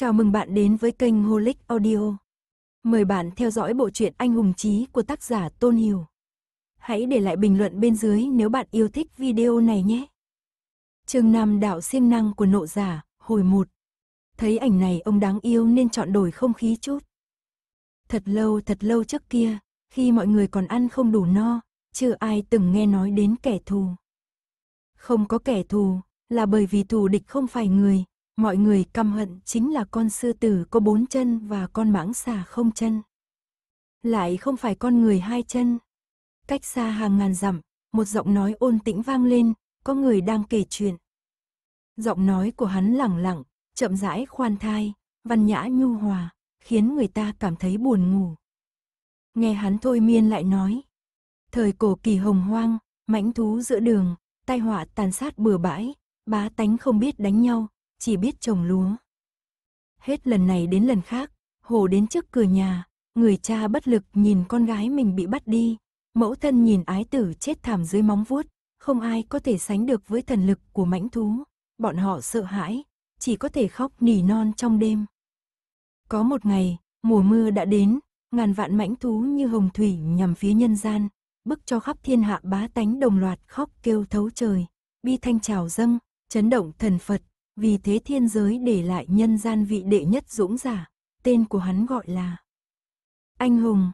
Chào mừng bạn đến với kênh Holic Audio. Mời bạn theo dõi bộ truyện Anh hùng chí của tác giả Tôn Hiểu. Hãy để lại bình luận bên dưới nếu bạn yêu thích video này nhé. Chương 5 đạo siêng năng của nộ giả, hồi 1. Thấy ảnh này ông đáng yêu nên chọn đổi không khí chút. Thật lâu thật lâu trước kia, khi mọi người còn ăn không đủ no, chưa ai từng nghe nói đến kẻ thù. Không có kẻ thù, là bởi vì thù địch không phải người, Mọi người căm hận chính là con sư tử có bốn chân và con mãng xà không chân. Lại không phải con người hai chân. Cách xa hàng ngàn dặm, một giọng nói ôn tĩnh vang lên, có người đang kể chuyện. Giọng nói của hắn lẳng lặng, chậm rãi khoan thai, văn nhã nhu hòa, khiến người ta cảm thấy buồn ngủ. Nghe hắn thôi miên lại nói. Thời cổ kỳ hồng hoang, mãnh thú giữa đường, tai họa tàn sát bừa bãi, bá tánh không biết đánh nhau, chỉ biết trồng lúa. Hết lần này đến lần khác, hồ đến trước cửa nhà, người cha bất lực nhìn con gái mình bị bắt đi, mẫu thân nhìn ái tử chết thảm dưới móng vuốt, không ai có thể sánh được với thần lực của mãnh thú, bọn họ sợ hãi, chỉ có thể khóc nỉ non trong đêm. Có một ngày, mùa mưa đã đến, ngàn vạn mãnh thú như hồng thủy nhằm phía nhân gian, bức cho khắp thiên hạ bá tánh đồng loạt khóc kêu thấu trời, bi thanh trào dâng, chấn động thần Phật, vì thế thiên giới để lại nhân gian vị đệ nhất dũng giả, tên của hắn gọi là Anh Hùng.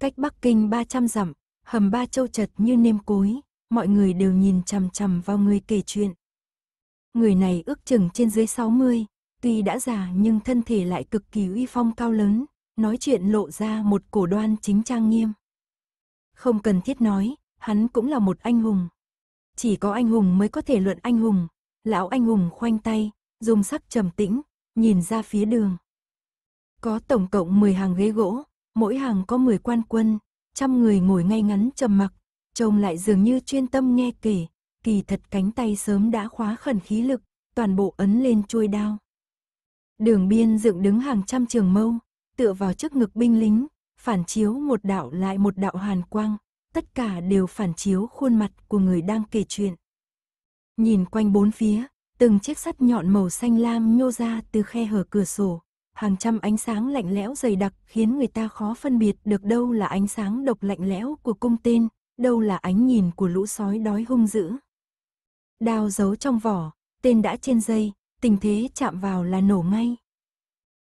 Cách Bắc Kinh 300 dặm, hầm ba châu chật như nêm cối, mọi người đều nhìn chằm chằm vào người kể chuyện. Người này ước chừng trên dưới 60, tuy đã già nhưng thân thể lại cực kỳ uy phong cao lớn, nói chuyện lộ ra một cổ đoan chính trang nghiêm. Không cần thiết nói, hắn cũng là một anh hùng. Chỉ có anh hùng mới có thể luận anh hùng, lão anh hùng khoanh tay, dùng sắc trầm tĩnh, nhìn ra phía đường. Có tổng cộng 10 hàng ghế gỗ, mỗi hàng có 10 quan quân, trăm người ngồi ngay ngắn trầm mặc, trông lại dường như chuyên tâm nghe kể, kỳ thật cánh tay sớm đã khóa khẩn khí lực, toàn bộ ấn lên chuôi đao. Đường biên dựng đứng hàng trăm trường mâu, tựa vào trước ngực binh lính, phản chiếu một đạo lại một đạo hàn quang, tất cả đều phản chiếu khuôn mặt của người đang kể chuyện. Nhìn quanh bốn phía, từng chiếc sắt nhọn màu xanh lam nhô ra từ khe hở cửa sổ. Hàng trăm ánh sáng lạnh lẽo dày đặc khiến người ta khó phân biệt được đâu là ánh sáng độc lạnh lẽo của cung tên, đâu là ánh nhìn của lũ sói đói hung dữ. Đao giấu trong vỏ, tên đã trên dây, tình thế chạm vào là nổ ngay.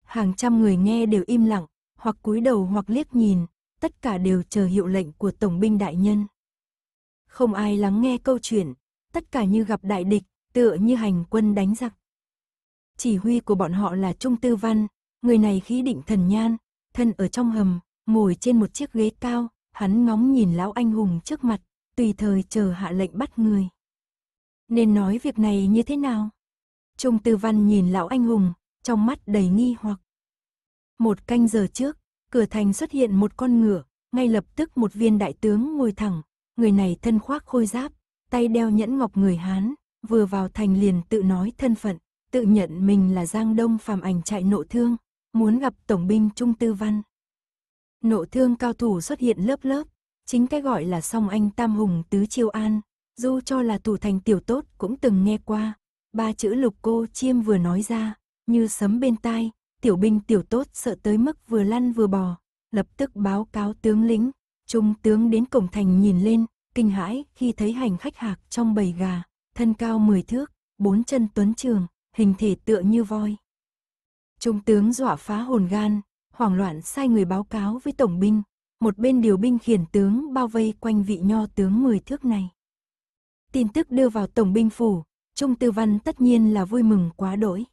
Hàng trăm người nghe đều im lặng, hoặc cúi đầu hoặc liếc nhìn, tất cả đều chờ hiệu lệnh của Tổng binh đại nhân. Không ai lắng nghe câu chuyện, tất cả như gặp đại địch, tựa như hành quân đánh giặc. Chỉ huy của bọn họ là Trung Tư Văn, người này khí định thần nhan, thân ở trong hầm, ngồi trên một chiếc ghế cao, hắn ngóng nhìn lão anh hùng trước mặt, tùy thời chờ hạ lệnh bắt người. Nên nói việc này như thế nào? Trung Tư Văn nhìn lão anh hùng, trong mắt đầy nghi hoặc. Một canh giờ trước, cửa thành xuất hiện một con ngựa, ngay lập tức một viên đại tướng ngồi thẳng, người này thân khoác khôi giáp, tay đeo nhẫn ngọc người Hán, vừa vào thành liền tự nói thân phận, tự nhận mình là Giang Đông phàm ảnh trại nộ thương, muốn gặp Tổng binh Trung Tư Văn. Nộ thương cao thủ xuất hiện lớp lớp, chính cái gọi là song anh Tam Hùng Tứ Chiêu An, dù cho là thủ thành tiểu tốt cũng từng nghe qua, ba chữ lục cô chiêm vừa nói ra, như sấm bên tai, tiểu binh tiểu tốt sợ tới mức vừa lăn vừa bò, lập tức báo cáo tướng lĩnh, trung tướng đến cổng thành nhìn lên, kinh hãi khi thấy hành khách hạc trong bầy gà, thân cao 10 thước, bốn chân tuấn trường, hình thể tựa như voi. Trung tướng dọa phá hồn gan, hoảng loạn sai người báo cáo với tổng binh, một bên điều binh khiển tướng bao vây quanh vị nho tướng 10 thước này. Tin tức đưa vào tổng binh phủ, Trung Tư Văn tất nhiên là vui mừng quá đỗi.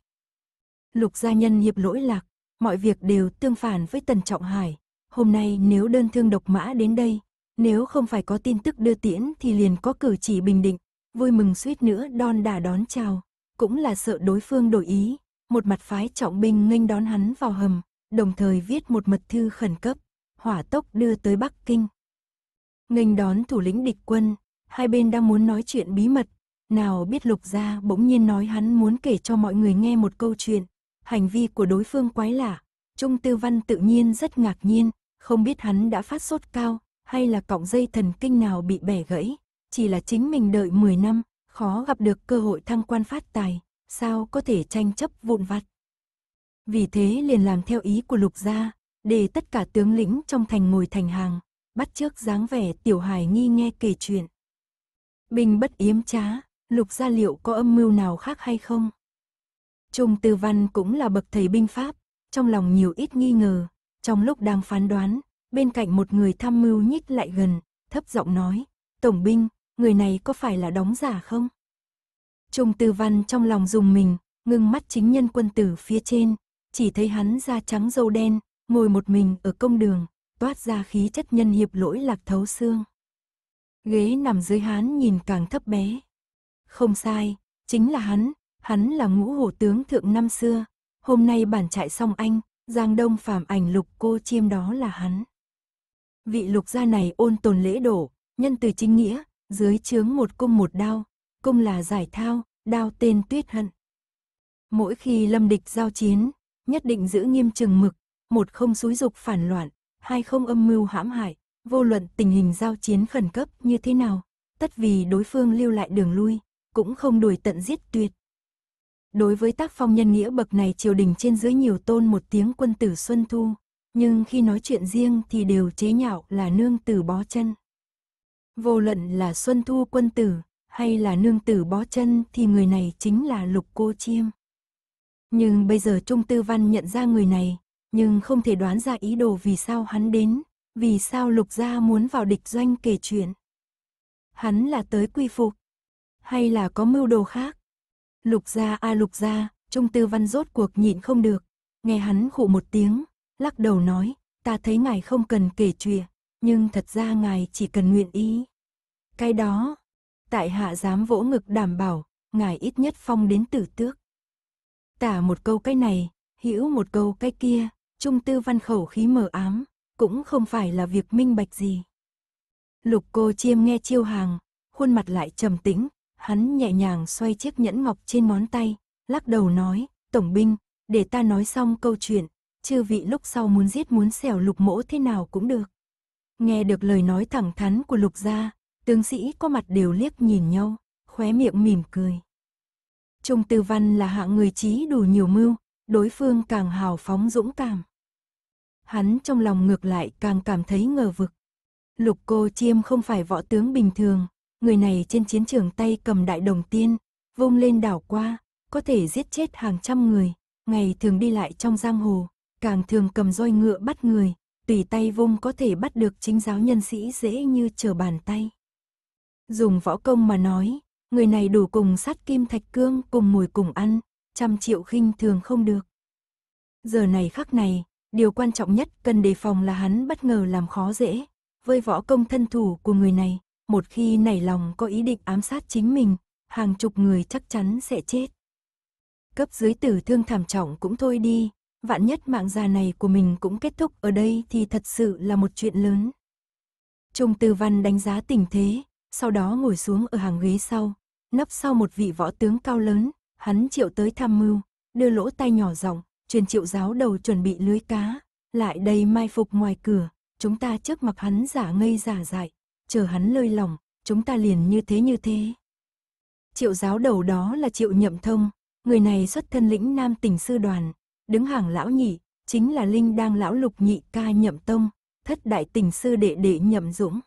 Lục gia nhân hiệp lỗi lạc, mọi việc đều tương phản với Tần Trọng Hải, hôm nay nếu đơn thương độc mã đến đây, nếu không phải có tin tức đưa tiễn thì liền có cử chỉ bình định, vui mừng suýt nữa đon đả đón chào. Cũng là sợ đối phương đổi ý, một mặt phái trọng binh nghênh đón hắn vào hầm, đồng thời viết một mật thư khẩn cấp, hỏa tốc đưa tới Bắc Kinh. Nghênh đón thủ lĩnh địch quân, hai bên đang muốn nói chuyện bí mật, nào biết lục gia bỗng nhiên nói hắn muốn kể cho mọi người nghe một câu chuyện, hành vi của đối phương quái lạ. Trung Tư Văn tự nhiên rất ngạc nhiên, không biết hắn đã phát sốt cao, hay là cọng dây thần kinh nào bị bẻ gãy, chỉ là chính mình đợi 10 năm, khó gặp được cơ hội thăng quan phát tài, sao có thể tranh chấp vụn vặt. Vì thế liền làm theo ý của lục gia, để tất cả tướng lĩnh trong thành ngồi thành hàng, bắt trước dáng vẻ tiểu hài nghi nghe kể chuyện. Bình bất yếm trá, lục gia liệu có âm mưu nào khác hay không? Trung Tư Văn cũng là bậc thầy binh pháp, trong lòng nhiều ít nghi ngờ, trong lúc đang phán đoán, bên cạnh một người tham mưu nhích lại gần, thấp giọng nói, Tổng binh, người này có phải là đóng giả không? Trung tư văn trong lòng dùng mình, ngưng mắt chính nhân quân tử phía trên, chỉ thấy hắn da trắng dâu đen, ngồi một mình ở công đường, toát ra khí chất nhân hiệp lỗi lạc thấu xương. Ghế nằm dưới hắn nhìn càng thấp bé. Không sai, chính là hắn, hắn là ngũ hổ tướng thượng năm xưa, hôm nay bản trại xong anh, Giang Đông phàm ảnh lục cô chiêm đó là hắn vị lục gia này ôn tồn lễ đổ, nhân từ chính nghĩa, dưới chướng một cung một đao, cung là giải thao, đao tên tuyết hận. Mỗi khi lâm địch giao chiến, nhất định giữ nghiêm chừng mực, một không xúi dục phản loạn, hai không âm mưu hãm hại, vô luận tình hình giao chiến khẩn cấp như thế nào, tất vì đối phương lưu lại đường lui, cũng không đuổi tận giết tuyệt. Đối với tác phong nhân nghĩa bậc này triều đình trên dưới nhiều tôn một tiếng quân tử Xuân Thu, nhưng khi nói chuyện riêng thì đều chế nhạo là nương tử bó chân. Vô luận là Xuân Thu quân tử, hay là nương tử bó chân thì người này chính là lục cô chiêm. Nhưng bây giờ Trung Tư Văn nhận ra người này, nhưng không thể đoán ra ý đồ vì sao hắn đến, vì sao lục gia muốn vào địch doanh kể chuyện. Hắn là tới quy phục, hay là có mưu đồ khác. Lục gia a lục gia, Trung Tư Văn rốt cuộc nhịn không được, nghe hắn khụ một tiếng, lắc đầu nói, ta thấy ngài không cần kể chuyện, nhưng thật ra ngài chỉ cần nguyện ý. Cái đó, tại hạ dám vỗ ngực đảm bảo, ngài ít nhất phong đến tử tước. Tả một câu cái này, hiểu một câu cái kia, trung tư văn khẩu khí mờ ám, cũng không phải là việc minh bạch gì. Lục cô chiêm nghe chiêu hàng, khuôn mặt lại trầm tĩnh, hắn nhẹ nhàng xoay chiếc nhẫn ngọc trên món tay, lắc đầu nói, tổng binh, để ta nói xong câu chuyện, chư vị lúc sau muốn giết muốn xẻo lục mỗ thế nào cũng được. Nghe được lời nói thẳng thắn của lục gia, tướng sĩ có mặt đều liếc nhìn nhau, khóe miệng mỉm cười. Trung Tư Văn là hạng người trí đủ nhiều mưu, đối phương càng hào phóng dũng cảm. Hắn trong lòng ngược lại càng cảm thấy ngờ vực. Lục cô chiêm không phải võ tướng bình thường, người này trên chiến trường tay cầm đại đồng tiên, vung lên đảo qua, có thể giết chết hàng trăm người, ngày thường đi lại trong giang hồ, càng thường cầm roi ngựa bắt người, tùy tay vung có thể bắt được chính giáo nhân sĩ dễ như trở bàn tay. Dùng võ công mà nói, người này đủ cùng sát kim thạch cương cùng mùi cùng ăn, trăm triệu khinh thường không được. Giờ này khắc này, điều quan trọng nhất cần đề phòng là hắn bất ngờ làm khó dễ. Với võ công thân thủ của người này, một khi nảy lòng có ý định ám sát chính mình, hàng chục người chắc chắn sẽ chết. Cấp dưới tử thương thảm trọng cũng thôi đi, vạn nhất mạng già này của mình cũng kết thúc ở đây thì thật sự là một chuyện lớn. Trung Tư Văn đánh giá tình thế, sau đó ngồi xuống ở hàng ghế sau, nấp sau một vị võ tướng cao lớn, hắn triệu tới tham mưu, đưa lỗ tay nhỏ rộng, truyền triệu giáo đầu chuẩn bị lưới cá, lại đây mai phục ngoài cửa, chúng ta trước mặt hắn giả ngây giả dại, chờ hắn lơi lòng, chúng ta liền như thế như thế. Triệu giáo đầu đó là Triệu Nhậm Thông, người này xuất thân lĩnh Nam tỉnh sư đoàn, đứng hàng lão nhị, chính là Linh đang lão lục nhị ca nhậm tông, thất đại tình sư đệ đệ nhậm dũng.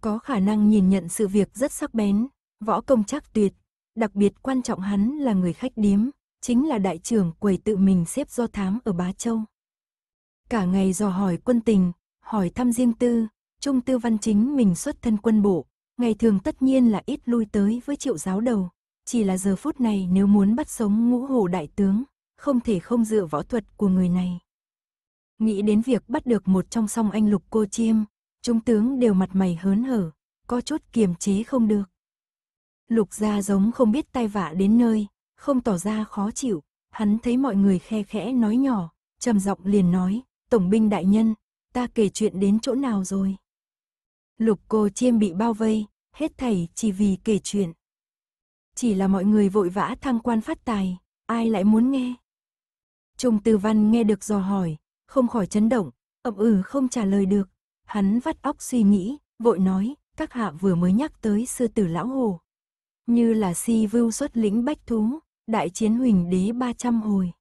Có khả năng nhìn nhận sự việc rất sắc bén, võ công chắc tuyệt, đặc biệt quan trọng hắn là người khách điếm, chính là đại trưởng quầy tự mình xếp do thám ở Bá Châu. Cả ngày dò hỏi quân tình, hỏi thăm riêng tư, Trung Tư Văn Chính mình xuất thân quân bộ, ngày thường tất nhiên là ít lui tới với triệu giáo đầu, chỉ là giờ phút này nếu muốn bắt sống ngũ hổ đại tướng, không thể không dựa võ thuật của người này. Nghĩ đến việc bắt được một trong song anh lục cô chiêm, trung tướng đều mặt mày hớn hở, có chút kiềm chế không được. Lục gia giống không biết tai vạ đến nơi, không tỏ ra khó chịu, hắn thấy mọi người khe khẽ nói nhỏ, trầm giọng liền nói, Tổng binh đại nhân, ta kể chuyện đến chỗ nào rồi? Lục cô chiêm bị bao vây, hết thảy chỉ vì kể chuyện. Chỉ là mọi người vội vã thăng quan phát tài, ai lại muốn nghe? Trung Tư Văn nghe được dò hỏi, không khỏi chấn động, ậm ừ không trả lời được. Hắn vắt óc suy nghĩ, vội nói, các hạ vừa mới nhắc tới sư tử lão hồ. Như là si vưu xuất lĩnh bách thú, đại chiến huỳnh đế 300 hồi.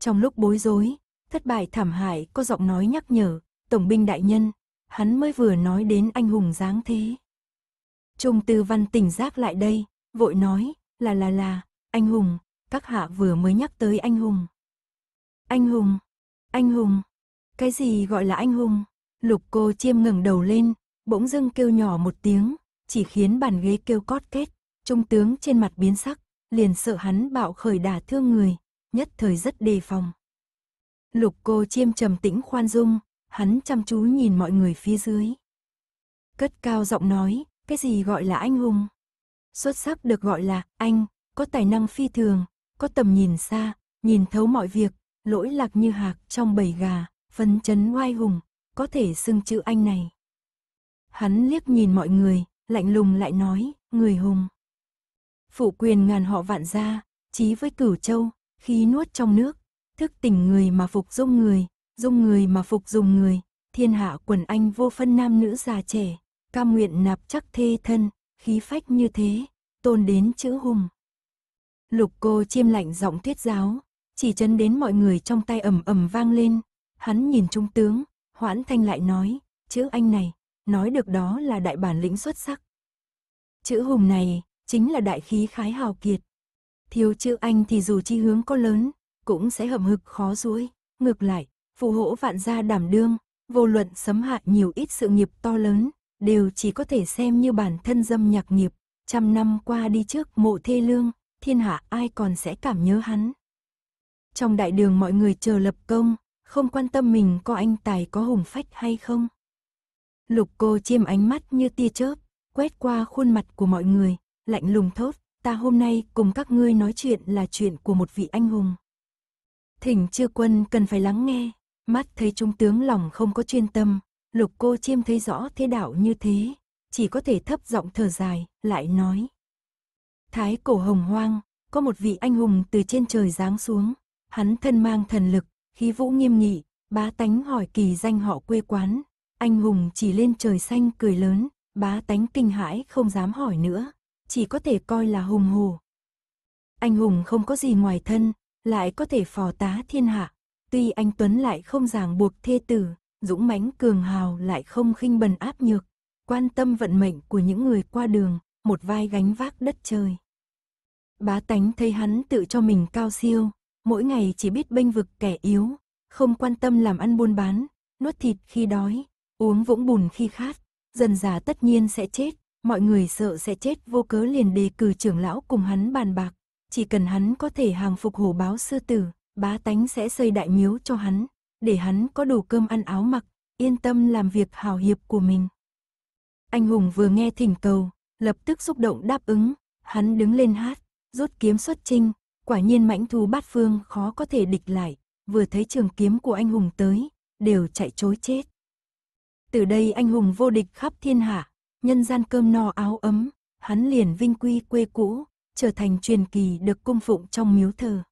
Trong lúc bối rối, thất bại thảm hại có giọng nói nhắc nhở, tổng binh đại nhân, hắn mới vừa nói đến anh hùng dáng thế. Trung tư văn tỉnh giác lại đây, vội nói, là là là, anh hùng, các hạ vừa mới nhắc tới anh hùng. Anh hùng, anh hùng, cái gì gọi là anh hùng? Lục cô chiêm ngẩng đầu lên, bỗng dưng kêu nhỏ một tiếng, chỉ khiến bàn ghế kêu cót kết. Trung tướng trên mặt biến sắc, liền sợ hắn bạo khởi đả thương người, nhất thời rất đề phòng. Lục cô chiêm trầm tĩnh khoan dung, hắn chăm chú nhìn mọi người phía dưới. Cất cao giọng nói, cái gì gọi là anh hùng? Xuất sắc được gọi là anh, có tài năng phi thường, có tầm nhìn xa, nhìn thấu mọi việc, lỗi lạc như hạc trong bầy gà, phấn chấn oai hùng, có thể xưng chữ anh này. Hắn liếc nhìn mọi người, lạnh lùng lại nói, người hùng. Phụ quyền ngàn họ vạn gia, chí với cửu châu, khí nuốt trong nước, thức tỉnh người mà phục dung người, dung người mà phục dùng người, thiên hạ quần anh vô phân nam nữ già trẻ, ca nguyện nạp chắc thê thân, khí phách như thế, tôn đến chữ hùng. Lục cô chiêm lạnh giọng thuyết giáo, chỉ chấn đến mọi người trong tay ầm ầm vang lên. Hắn nhìn trung tướng, hoãn thanh lại nói, chữ anh này, nói được đó là đại bản lĩnh xuất sắc. Chữ hùng này, chính là đại khí khái hào kiệt. Thiếu chữ anh thì dù chi hướng có lớn, cũng sẽ hậm hực khó duỗi ngược lại, phụ hỗ vạn gia đảm đương, vô luận sấm hạ nhiều ít sự nghiệp to lớn, đều chỉ có thể xem như bản thân dâm nhạc nghiệp, trăm năm qua đi trước mộ thê lương, thiên hạ ai còn sẽ cảm nhớ hắn. Trong đại đường mọi người chờ lập công, không quan tâm mình có anh tài có hùng phách hay không. Lục cô chiêm ánh mắt như tia chớp, quét qua khuôn mặt của mọi người, lạnh lùng thốt, ta hôm nay cùng các ngươi nói chuyện là chuyện của một vị anh hùng. Thỉnh chư quân cần phải lắng nghe, mắt thấy trung tướng lòng không có chuyên tâm, lục cô chiêm thấy rõ thế đạo như thế, chỉ có thể thấp giọng thở dài, lại nói. Thái cổ hồng hoang, có một vị anh hùng từ trên trời giáng xuống, hắn thân mang thần lực, khí vũ nghiêm nghị, bá tánh hỏi kỳ danh họ quê quán, anh hùng chỉ lên trời xanh cười lớn, bá tánh kinh hãi không dám hỏi nữa, chỉ có thể coi là hùng hồ. Anh hùng không có gì ngoài thân, lại có thể phò tá thiên hạ, tuy anh Tuấn lại không ràng buộc thê tử, dũng mãnh cường hào lại không khinh bần áp nhược, quan tâm vận mệnh của những người qua đường, một vai gánh vác đất trời. Bá tánh thấy hắn tự cho mình cao siêu, mỗi ngày chỉ biết bênh vực kẻ yếu, không quan tâm làm ăn buôn bán, nuốt thịt khi đói, uống vũng bùn khi khát, dần già tất nhiên sẽ chết, mọi người sợ sẽ chết vô cớ liền đề cử trưởng lão cùng hắn bàn bạc, chỉ cần hắn có thể hàng phục hổ báo sư tử, bá tánh sẽ xây đại miếu cho hắn, để hắn có đủ cơm ăn áo mặc, yên tâm làm việc hào hiệp của mình. Anh hùng vừa nghe thỉnh cầu, lập tức xúc động đáp ứng, hắn đứng lên hát, rút kiếm xuất trinh. Quả nhiên mãnh thú bát phương khó có thể địch lại, vừa thấy trường kiếm của anh hùng tới, đều chạy chối chết. Từ đây anh hùng vô địch khắp thiên hạ, nhân gian cơm no áo ấm, hắn liền vinh quy quê cũ, trở thành truyền kỳ được cung phụng trong miếu thờ.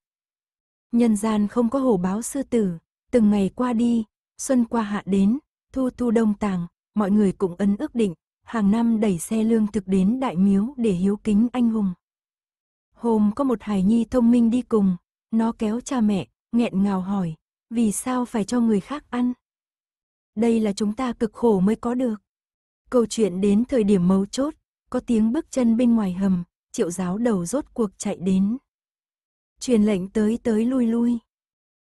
Nhân gian không có hổ báo sư tử, từng ngày qua đi, xuân qua hạ đến, thu thu đông tàng, mọi người cũng ấn ước định, hàng năm đẩy xe lương thực đến đại miếu để hiếu kính anh hùng. Hôm có một hài nhi thông minh đi cùng, nó kéo cha mẹ, nghẹn ngào hỏi, vì sao phải cho người khác ăn? Đây là chúng ta cực khổ mới có được. Câu chuyện đến thời điểm mấu chốt, có tiếng bước chân bên ngoài hầm, triệu giáo đầu rốt cuộc chạy đến. Truyền lệnh tới tới lui lui.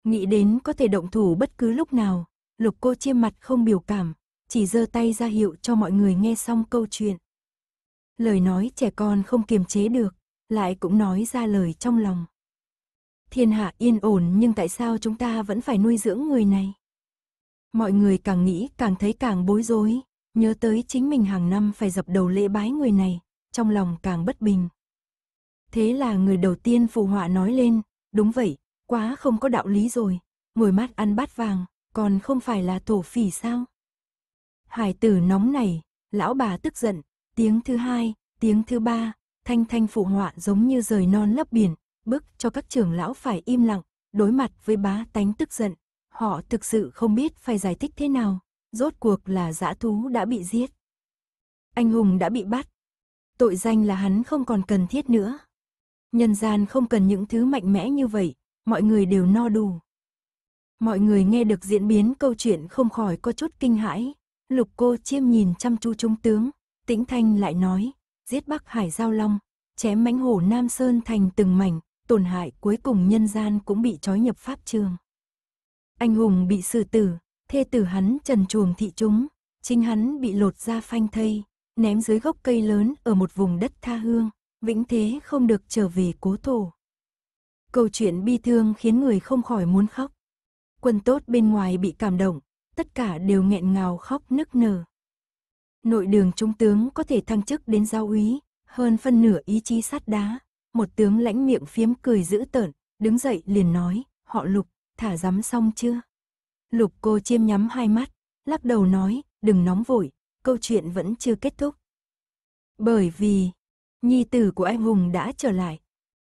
Nghĩ đến có thể động thủ bất cứ lúc nào, lục cô chia mặt không biểu cảm, chỉ giơ tay ra hiệu cho mọi người nghe xong câu chuyện. Lời nói trẻ con không kiềm chế được, lại cũng nói ra lời trong lòng. Thiên hạ yên ổn nhưng tại sao chúng ta vẫn phải nuôi dưỡng người này? Mọi người càng nghĩ càng thấy càng bối rối, nhớ tới chính mình hàng năm phải dập đầu lễ bái người này, trong lòng càng bất bình. Thế là người đầu tiên phù họa nói lên, đúng vậy, quá không có đạo lý rồi, ngồi mát ăn bát vàng, còn không phải là thổ phỉ sao? Hải tử nóng này, lão bà tức giận, tiếng thứ hai, tiếng thứ ba, Thanh Thanh phụ họa giống như rời non lấp biển, bức cho các trưởng lão phải im lặng, đối mặt với bá tánh tức giận. Họ thực sự không biết phải giải thích thế nào, rốt cuộc là dã thú đã bị giết. Anh hùng đã bị bắt. Tội danh là hắn không còn cần thiết nữa. Nhân gian không cần những thứ mạnh mẽ như vậy, mọi người đều no đủ. Mọi người nghe được diễn biến câu chuyện không khỏi có chút kinh hãi. Lục cô chiêm nhìn chăm chú trung tướng, tĩnh thanh lại nói, giết Bắc Hải Giao Long, chém mãnh hổ Nam Sơn thành từng mảnh, tổn hại cuối cùng nhân gian cũng bị trói nhập pháp trường. Anh hùng bị xử tử, thê tử hắn trần chuồng thị chúng, chính hắn bị lột ra phanh thây, ném dưới gốc cây lớn ở một vùng đất tha hương, vĩnh thế không được trở về cố thổ. Câu chuyện bi thương khiến người không khỏi muốn khóc. Quân tốt bên ngoài bị cảm động, tất cả đều nghẹn ngào khóc nức nở nội đường trung tướng có thể thăng chức đến giao úy, hơn phân nửa ý chí sắt đá. Một tướng lãnh miệng phiếm cười dữ tợn, đứng dậy liền nói, họ lục, thả dám xong chưa? Lục cô chiêm nhắm hai mắt, lắc đầu nói, đừng nóng vội, câu chuyện vẫn chưa kết thúc. Bởi vì, nhi tử của anh hùng đã trở lại.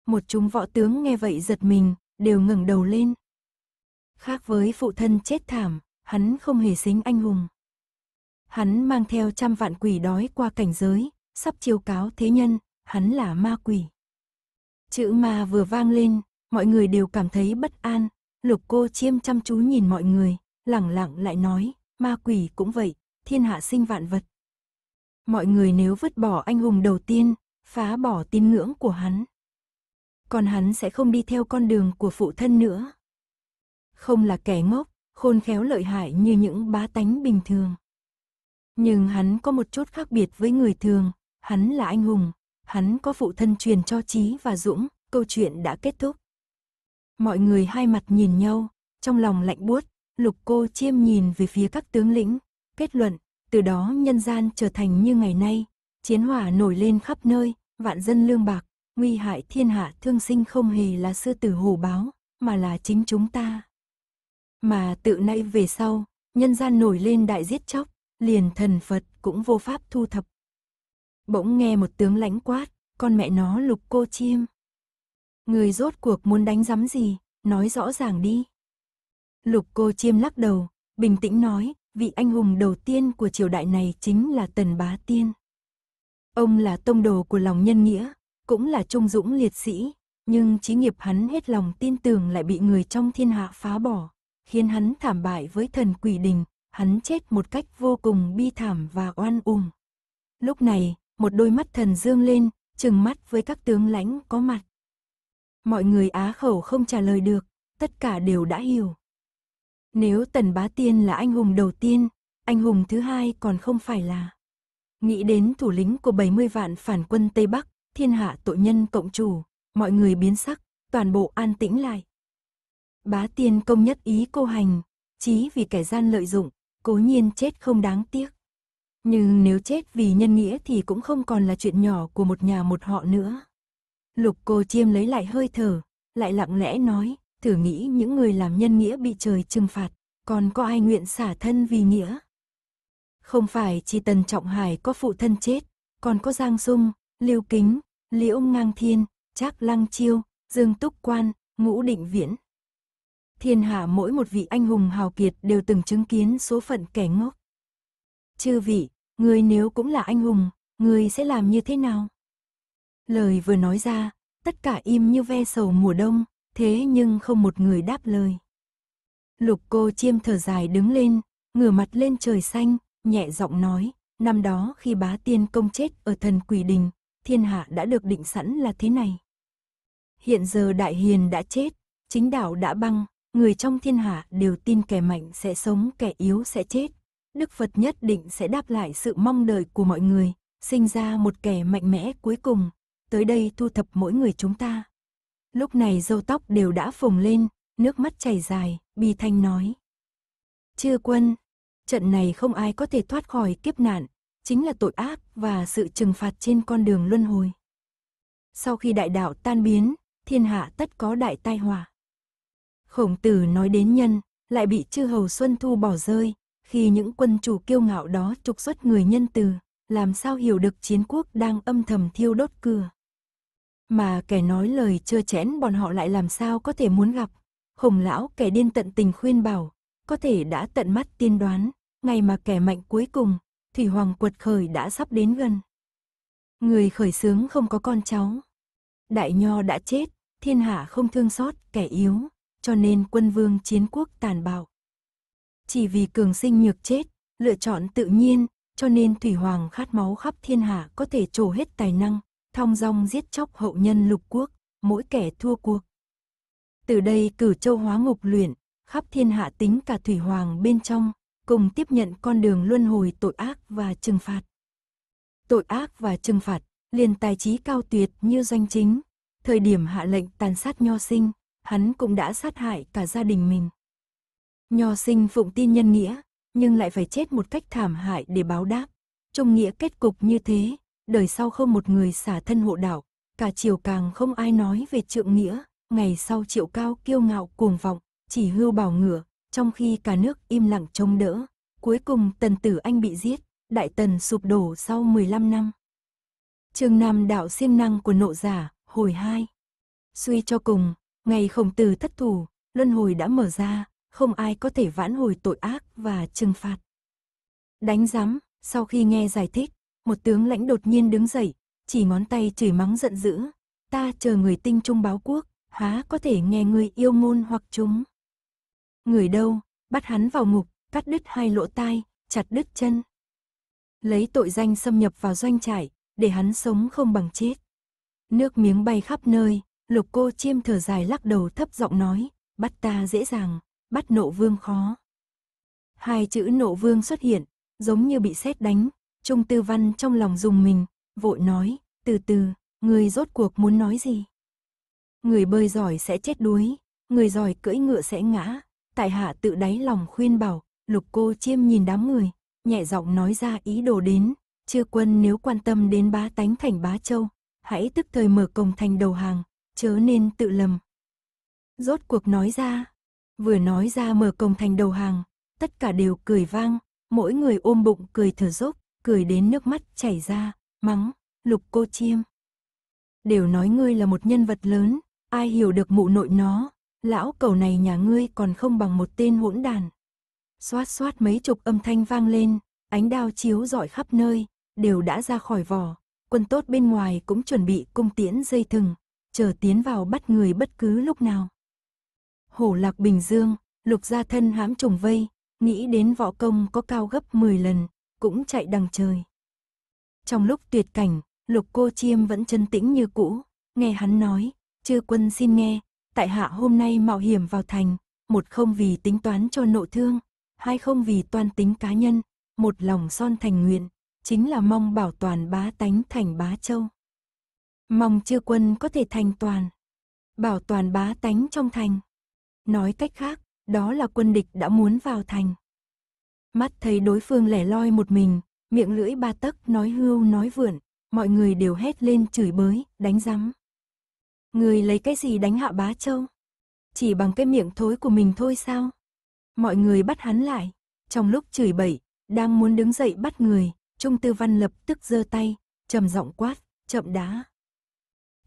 Một chúng võ tướng nghe vậy giật mình, đều ngẩng đầu lên. Khác với phụ thân chết thảm, hắn không hề xính anh hùng hắn mang theo trăm vạn quỷ đói qua cảnh giới, sắp chiêu cáo thế nhân, hắn là ma quỷ. Chữ ma vừa vang lên, mọi người đều cảm thấy bất an, lục cô chiêm chăm chú nhìn mọi người, lẳng lặng lại nói, ma quỷ cũng vậy, thiên hạ sinh vạn vật. Mọi người nếu vứt bỏ anh hùng đầu tiên, phá bỏ tín ngưỡng của hắn. Còn hắn sẽ không đi theo con đường của phụ thân nữa. Không là kẻ ngốc, khôn khéo lợi hại như những bá tánh bình thường. Nhưng hắn có một chút khác biệt với người thường, hắn là anh hùng, hắn có phụ thân truyền cho Trí và Dũng, câu chuyện đã kết thúc. Mọi người hai mặt nhìn nhau, trong lòng lạnh buốt, lục cô chiêm nhìn về phía các tướng lĩnh, kết luận, từ đó nhân gian trở thành như ngày nay, chiến hỏa nổi lên khắp nơi, vạn dân lương bạc, nguy hại thiên hạ thương sinh không hề là sư tử hổ báo, mà là chính chúng ta. Mà tự nay về sau, nhân gian nổi lên đại giết chóc, liền thần Phật cũng vô pháp thu thập. Bỗng nghe một tướng lãnh quát, con mẹ nó lục cô chiêm. Người rốt cuộc muốn đánh giám gì, nói rõ ràng đi. Lục cô chiêm lắc đầu, bình tĩnh nói, vị anh hùng đầu tiên của triều đại này chính là Tần Bá Tiên. Ông là tông đồ của lòng nhân nghĩa, cũng là trung dũng liệt sĩ, nhưng trí nghiệp hắn hết lòng tin tưởng lại bị người trong thiên hạ phá bỏ, khiến hắn thảm bại với thần quỷ đình, hắn chết một cách vô cùng bi thảm và oan uổng. Lúc này, một đôi mắt thần dương lên, trừng mắt với các tướng lãnh có mặt. Mọi người á khẩu không trả lời được, tất cả đều đã hiểu. Nếu Tần Bá Tiên là anh hùng đầu tiên, anh hùng thứ hai còn không phải là. Nghĩ đến thủ lĩnh của 70 vạn phản quân Tây Bắc, thiên hạ tội nhân cộng chủ, mọi người biến sắc, toàn bộ an tĩnh lại. Bá Tiên công nhất ý cô hành, chí vì kẻ gian lợi dụng, cố nhiên chết không đáng tiếc. Nhưng nếu chết vì nhân nghĩa thì cũng không còn là chuyện nhỏ của một nhà một họ nữa. Lục cô chiêm lấy lại hơi thở, lại lặng lẽ nói, thử nghĩ những người làm nhân nghĩa bị trời trừng phạt, còn có ai nguyện xả thân vì nghĩa? Không phải chỉ Tần Trọng Hải có phụ thân chết, còn có Giang dung, Lưu Kính, Liễu Ngang Thiên, Trác Lăng Chiêu, Dương Túc Quan, Ngũ Định Viễn, thiên hạ mỗi một vị anh hùng hào kiệt đều từng chứng kiến số phận kẻ ngốc. Chư vị, người nếu cũng là anh hùng, người sẽ làm như thế nào? Lời vừa nói ra, tất cả im như ve sầu mùa đông, thế nhưng không một người đáp lời. Lục cô chiêm thở dài đứng lên, ngửa mặt lên trời xanh, nhẹ giọng nói, năm đó khi bá tiên công chết ở thần quỷ đình, thiên hạ đã được định sẵn là thế này. Hiện giờ đại hiền đã chết, chính đạo đã băng, người trong thiên hạ đều tin kẻ mạnh sẽ sống, kẻ yếu sẽ chết. Đức Phật nhất định sẽ đáp lại sự mong đợi của mọi người, sinh ra một kẻ mạnh mẽ cuối cùng, tới đây thu thập mỗi người chúng ta. Lúc này râu tóc đều đã phồng lên, nước mắt chảy dài, bi thanh nói. Chưa quân, trận này không ai có thể thoát khỏi kiếp nạn, chính là tội ác và sự trừng phạt trên con đường luân hồi. Sau khi đại đạo tan biến, thiên hạ tất có đại tai họa. Khổng tử nói đến nhân, lại bị chư hầu Xuân Thu bỏ rơi, khi những quân chủ kiêu ngạo đó trục xuất người nhân từ, làm sao hiểu được chiến quốc đang âm thầm thiêu đốt cửa. Mà kẻ nói lời chưa chẽn bọn họ lại làm sao có thể muốn gặp. Khổng lão kẻ điên tận tình khuyên bảo, có thể đã tận mắt tiên đoán, ngày mà kẻ mạnh cuối cùng, Thủy Hoàng quật khởi đã sắp đến gần. Người khởi sướng không có con cháu. Đại Nho đã chết, thiên hạ không thương xót kẻ yếu cho nên quân vương chiến quốc tàn bạo. Chỉ vì cường sinh nhược chết, lựa chọn tự nhiên, cho nên Thủy Hoàng khát máu khắp thiên hạ có thể trổ hết tài năng, thong dong giết chóc hậu nhân lục quốc, mỗi kẻ thua cuộc. Từ đây cử châu hóa ngục luyện, khắp thiên hạ tính cả Thủy Hoàng bên trong, cùng tiếp nhận con đường luân hồi tội ác và trừng phạt. Tội ác và trừng phạt, liền tài trí cao tuyệt như doanh chính, thời điểm hạ lệnh tàn sát nho sinh, hắn cũng đã sát hại cả gia đình mình. Nho sinh phụng tin nhân nghĩa, nhưng lại phải chết một cách thảm hại để báo đáp. Trong nghĩa kết cục như thế, đời sau không một người xả thân hộ đảo, cả triều càng không ai nói về trượng nghĩa, ngày sau triệu cao kiêu ngạo cuồng vọng, chỉ hưu bảo ngựa trong khi cả nước im lặng chống đỡ. Cuối cùng tần tử anh bị giết, đại tần sụp đổ sau 15 năm. Trường Nam đạo siêng năng của nộ giả, hồi 2. Suy cho cùng, Ngày khổng tử thất thủ, luân hồi đã mở ra, không ai có thể vãn hồi tội ác và trừng phạt. Đánh giám, sau khi nghe giải thích, một tướng lãnh đột nhiên đứng dậy, chỉ ngón tay chửi mắng giận dữ. Ta chờ người tinh trung báo quốc, há có thể nghe người yêu môn hoặc chúng. Người đâu, bắt hắn vào ngục, cắt đứt hai lỗ tai, chặt đứt chân. Lấy tội danh xâm nhập vào doanh trại, để hắn sống không bằng chết. Nước miếng bay khắp nơi, Lục cô chiêm thở dài lắc đầu thấp giọng nói, bắt ta dễ dàng, bắt nộ vương khó. Hai chữ nộ vương xuất hiện, giống như bị sét đánh, Trung Tư Văn trong lòng dùng mình, vội nói, từ từ, người rốt cuộc muốn nói gì? Người bơi giỏi sẽ chết đuối, người giỏi cưỡi ngựa sẽ ngã, tại hạ tự đáy lòng khuyên bảo, lục cô chiêm nhìn đám người, nhẹ giọng nói ra ý đồ đến, chưa quân nếu quan tâm đến bá tánh thành bá châu, hãy tức thời mở cổng thành đầu hàng, chớ nên tự lầm. Rốt cuộc nói ra, vừa nói ra mở công thành đầu hàng, tất cả đều cười vang, mỗi người ôm bụng cười thở dốc, cười đến nước mắt chảy ra, mắng, lục cô chiêm. Đều nói ngươi là một nhân vật lớn, ai hiểu được mụ nội nó, lão cầu này nhà ngươi còn không bằng một tên hỗn đàn. Xoát xoát mấy chục âm thanh vang lên, ánh đao chiếu rọi khắp nơi, đều đã ra khỏi vỏ, quân tốt bên ngoài cũng chuẩn bị cung tiễn dây thừng, chờ tiến vào bắt người bất cứ lúc nào. Hổ lạc Bình Dương, lục gia thân hãm trùng vây, nghĩ đến võ công có cao gấp 10 lần, cũng chạy đằng trời. Trong lúc tuyệt cảnh, lục cô chiêm vẫn chân tĩnh như cũ, nghe hắn nói, chư quân xin nghe, tại hạ hôm nay mạo hiểm vào thành, một không vì tính toán cho nội thương, hai không vì toan tính cá nhân, một lòng son thành nguyện, chính là mong bảo toàn bá tánh thành bá châu. Mong chư quân có thể thành toàn. Bảo toàn bá tánh trong thành. Nói cách khác, đó là quân địch đã muốn vào thành. Mắt thấy đối phương lẻ loi một mình, miệng lưỡi ba tấc nói hưu nói vượn, mọi người đều hét lên chửi bới, đánh rắm. Người lấy cái gì đánh hạ bá châu? Chỉ bằng cái miệng thối của mình thôi sao? Mọi người bắt hắn lại, trong lúc chửi bậy, đang muốn đứng dậy bắt người, Trung Tư Văn lập tức giơ tay, trầm giọng quát, chậm đã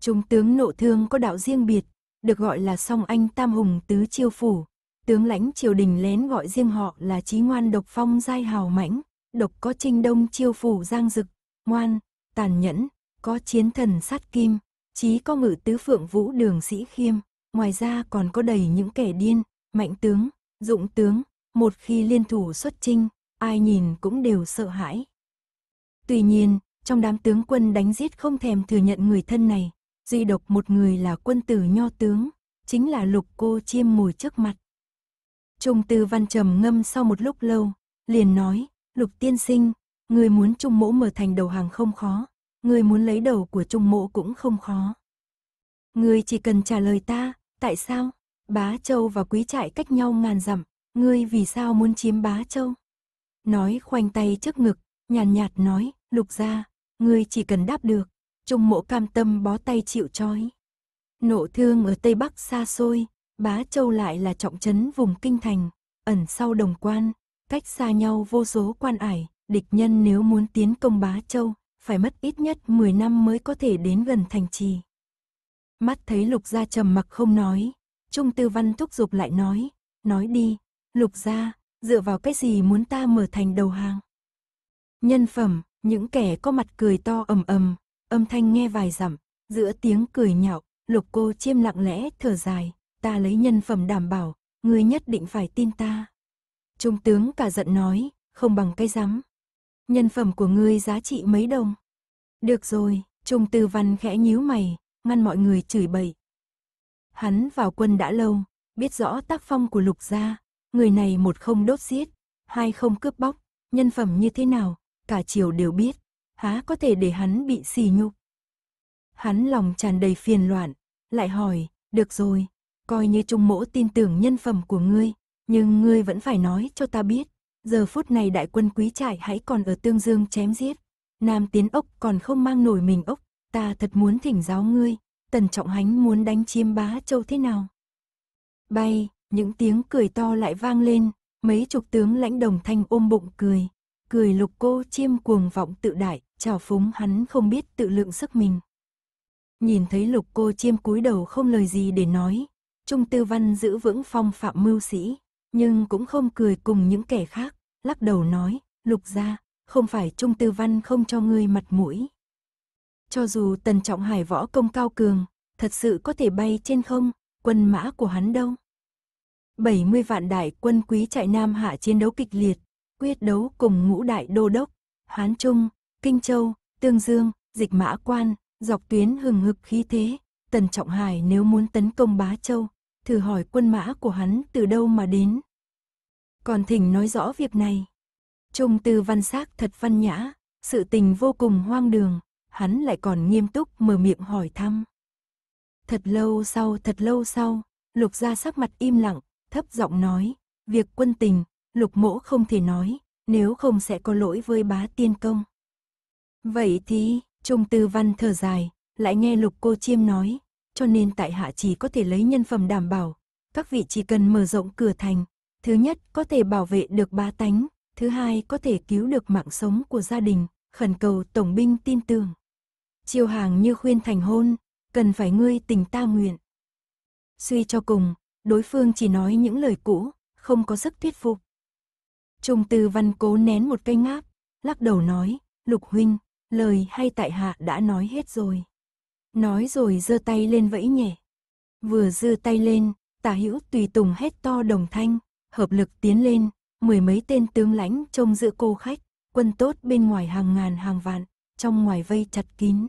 trung tướng nộ thương có đạo riêng biệt, được gọi là song anh tam hùng tứ chiêu phủ. Tướng lãnh triều đình lén gọi riêng họ là trí ngoan độc phong giai hào mãnh, độc có trinh đông chiêu phủ giang dực, ngoan, tàn nhẫn, có chiến thần sát kim, trí có ngự tứ phượng vũ đường sĩ khiêm. Ngoài ra còn có đầy những kẻ điên, mạnh tướng, dụng tướng, một khi liên thủ xuất chinh, ai nhìn cũng đều sợ hãi. Tuy nhiên, trong đám tướng quân đánh giết không thèm thừa nhận người thân này, Duy độc một người là quân tử nho tướng, chính là lục cô chiêm mùi trước mặt. Trung tư văn trầm ngâm sau một lúc lâu, liền nói, lục tiên sinh, người muốn trung mỗ mở thành đầu hàng không khó, người muốn lấy đầu của trung mộ cũng không khó. Người chỉ cần trả lời ta, tại sao, bá châu và quý trại cách nhau ngàn dặm, người vì sao muốn chiếm bá châu? Nói khoanh tay trước ngực, nhàn nhạt, nói, lục ra, người chỉ cần đáp được, Trung mộ cam tâm bó tay chịu trói. Nộ thương ở Tây Bắc xa xôi, Bá Châu lại là trọng trấn vùng kinh thành, ẩn sau đồng quan, cách xa nhau vô số quan ải, địch nhân nếu muốn tiến công Bá Châu, phải mất ít nhất 10 năm mới có thể đến gần thành trì. Mắt thấy Lục Gia trầm mặc không nói, Trung Tư Văn thúc giục lại nói, nói đi, Lục Gia, dựa vào cái gì muốn ta mở thành đầu hàng? Nhân phẩm, những kẻ có mặt cười to ầm ầm, âm thanh nghe vài dặm, giữa tiếng cười nhạo, lục cô chiêm lặng lẽ thở dài, ta lấy nhân phẩm đảm bảo, ngươi nhất định phải tin ta. Trung tướng cả giận nói, không bằng cái rắm. Nhân phẩm của ngươi giá trị mấy đồng? Được rồi, Trung Tư Văn khẽ nhíu mày, ngăn mọi người chửi bậy. Hắn vào quân đã lâu, biết rõ tác phong của lục gia, người này một không đốt giết, hai không cướp bóc, nhân phẩm như thế nào, cả triều đều biết há có thể để hắn bị xì nhục. Hắn lòng tràn đầy phiền loạn, lại hỏi, được rồi, coi như trung mỗ tin tưởng nhân phẩm của ngươi, nhưng ngươi vẫn phải nói cho ta biết, giờ phút này đại quân quý trải hãy còn ở tương dương chém giết, nam tiến ốc còn không mang nổi mình ốc, ta thật muốn thỉnh giáo ngươi, tần trọng hánh muốn đánh chiêm bá châu thế nào. Bay, những tiếng cười to lại vang lên, mấy chục tướng lãnh đồng thanh ôm bụng cười, cười lục cô chiêm cuồng vọng tự đại, trào phúng hắn không biết tự lượng sức mình. Nhìn thấy lục cô chiêm cúi đầu không lời gì để nói, Trung Tư Văn giữ vững phong phạm mưu sĩ, nhưng cũng không cười cùng những kẻ khác, lắc đầu nói, lục ra, không phải Trung Tư Văn không cho ngươi mặt mũi. Cho dù tần trọng hải võ công cao cường, thật sự có thể bay trên không, quân mã của hắn đâu. 70 vạn đại quân quý chạy Nam Hạ chiến đấu kịch liệt, quyết đấu cùng ngũ đại đô đốc, Hán Trung, Kinh Châu, Tương Dương, Dịch Mã Quan, dọc tuyến hừng hực khí thế. Tần Trọng Hải nếu muốn tấn công Bá Châu, thử hỏi quân mã của hắn từ đâu mà đến. Còn thỉnh nói rõ việc này. Trung tư văn sắc thật văn nhã, sự tình vô cùng hoang đường, hắn lại còn nghiêm túc mở miệng hỏi thăm. Thật lâu sau, thật lâu sau, lục gia sắc mặt im lặng, thấp giọng nói, việc quân tình, lục mỗ không thể nói, nếu không sẽ có lỗi với bá tiên công. Vậy thì, Trung Tư Văn thở dài, lại nghe Lục Cô Chiêm nói, cho nên tại hạ chỉ có thể lấy nhân phẩm đảm bảo, các vị chỉ cần mở rộng cửa thành, thứ nhất có thể bảo vệ được ba tánh, thứ hai có thể cứu được mạng sống của gia đình, khẩn cầu tổng binh tin tưởng. Chiêu hàng như khuyên thành hôn, cần phải ngươi tình ta nguyện. Suy cho cùng, đối phương chỉ nói những lời cũ, không có sức thuyết phục. Trung Tư Văn cố nén một cây ngáp, lắc đầu nói, Lục Huynh, lời hay tại hạ đã nói hết rồi. Nói rồi giơ tay lên vẫy nhẹ. Vừa giơ tay lên, tả hữu tùy tùng hét to đồng thanh, hợp lực tiến lên, mười mấy tên tướng lãnh trông giữa cô khách, quân tốt bên ngoài hàng ngàn hàng vạn, trong ngoài vây chặt kín.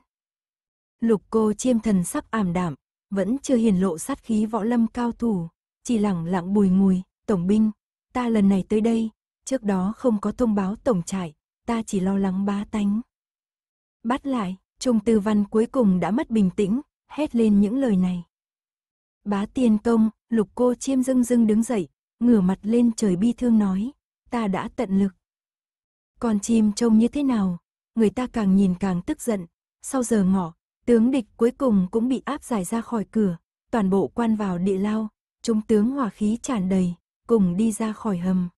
Lục cô chiêm thần sắc ảm đạm, vẫn chưa hiển lộ sát khí võ lâm cao thủ, chỉ lẳng lặng bùi ngùi, tổng binh, ta lần này tới đây, trước đó không có thông báo tổng trại, ta chỉ lo lắng bá tánh, Bắt lại, Trung Tư Văn cuối cùng đã mất bình tĩnh, hét lên những lời này. Bá tiên công, lục cô chiêm dưng dưng đứng dậy, ngửa mặt lên trời bi thương nói, ta đã tận lực. Còn chim trông như thế nào, người ta càng nhìn càng tức giận, sau giờ ngọ, tướng địch cuối cùng cũng bị áp giải ra khỏi cửa, toàn bộ quan vào địa lao, chúng tướng hỏa khí tràn đầy, cùng đi ra khỏi hầm.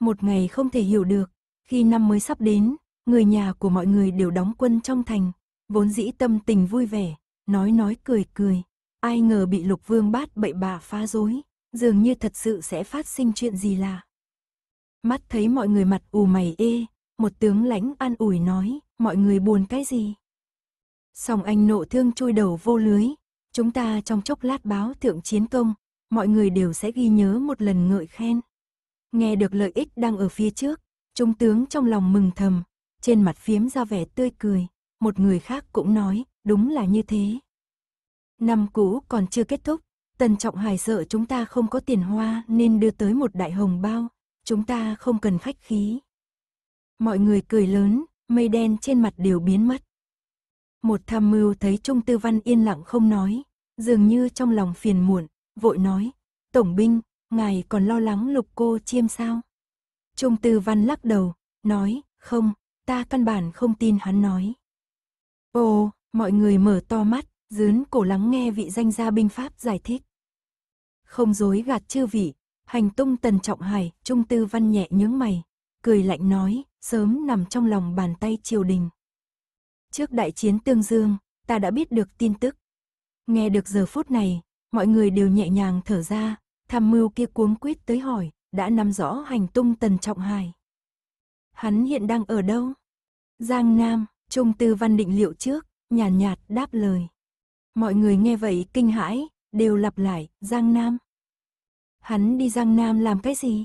Một ngày không thể hiểu được, khi năm mới sắp đến, người nhà của mọi người đều đóng quân trong thành, vốn dĩ tâm tình vui vẻ, nói nói cười cười. Ai ngờ bị lục vương bát bậy bạ phá dối dường như thật sự sẽ phát sinh chuyện gì lạ. Mắt thấy mọi người mặt ù mày ê, một tướng lãnh an ủi nói, mọi người buồn cái gì. Song anh nộ thương chui đầu vô lưới, chúng ta trong chốc lát báo thượng chiến công, mọi người đều sẽ ghi nhớ một lần ngợi khen. Nghe được lợi ích đang ở phía trước, trung tướng trong lòng mừng thầm, trên mặt phiếm ra vẻ tươi cười, một người khác cũng nói, đúng là như thế. Năm cũ còn chưa kết thúc, Tần Trọng Hải sợ chúng ta không có tiền hoa nên đưa tới một đại hồng bao, chúng ta không cần khách khí. Mọi người cười lớn, mây đen trên mặt đều biến mất. Một tham mưu thấy Trung Tư Văn yên lặng không nói, dường như trong lòng phiền muộn, vội nói, Tổng binh, ngài còn lo lắng lục cô chiêm sao? Trung Tư Văn lắc đầu, nói, không, ta căn bản không tin hắn nói. Ồ, mọi người mở to mắt, dướn cổ lắng nghe vị danh gia binh Pháp giải thích. Không dối gạt chư vị, hành tung tần trọng hải, trung tư văn nhẹ nhướng mày, cười lạnh nói, sớm nằm trong lòng bàn tay triều đình. Trước đại chiến Tương Dương, ta đã biết được tin tức. Nghe được giờ phút này, mọi người đều nhẹ nhàng thở ra, tham mưu kia cuống quýt tới hỏi, đã nắm rõ hành tung tần trọng hải. Hắn hiện đang ở đâu? Giang Nam, Trung Tư Văn định liệu trước, nhàn nhạt, nhạt đáp lời. Mọi người nghe vậy kinh hãi, đều lặp lại, Giang Nam. Hắn đi Giang Nam làm cái gì?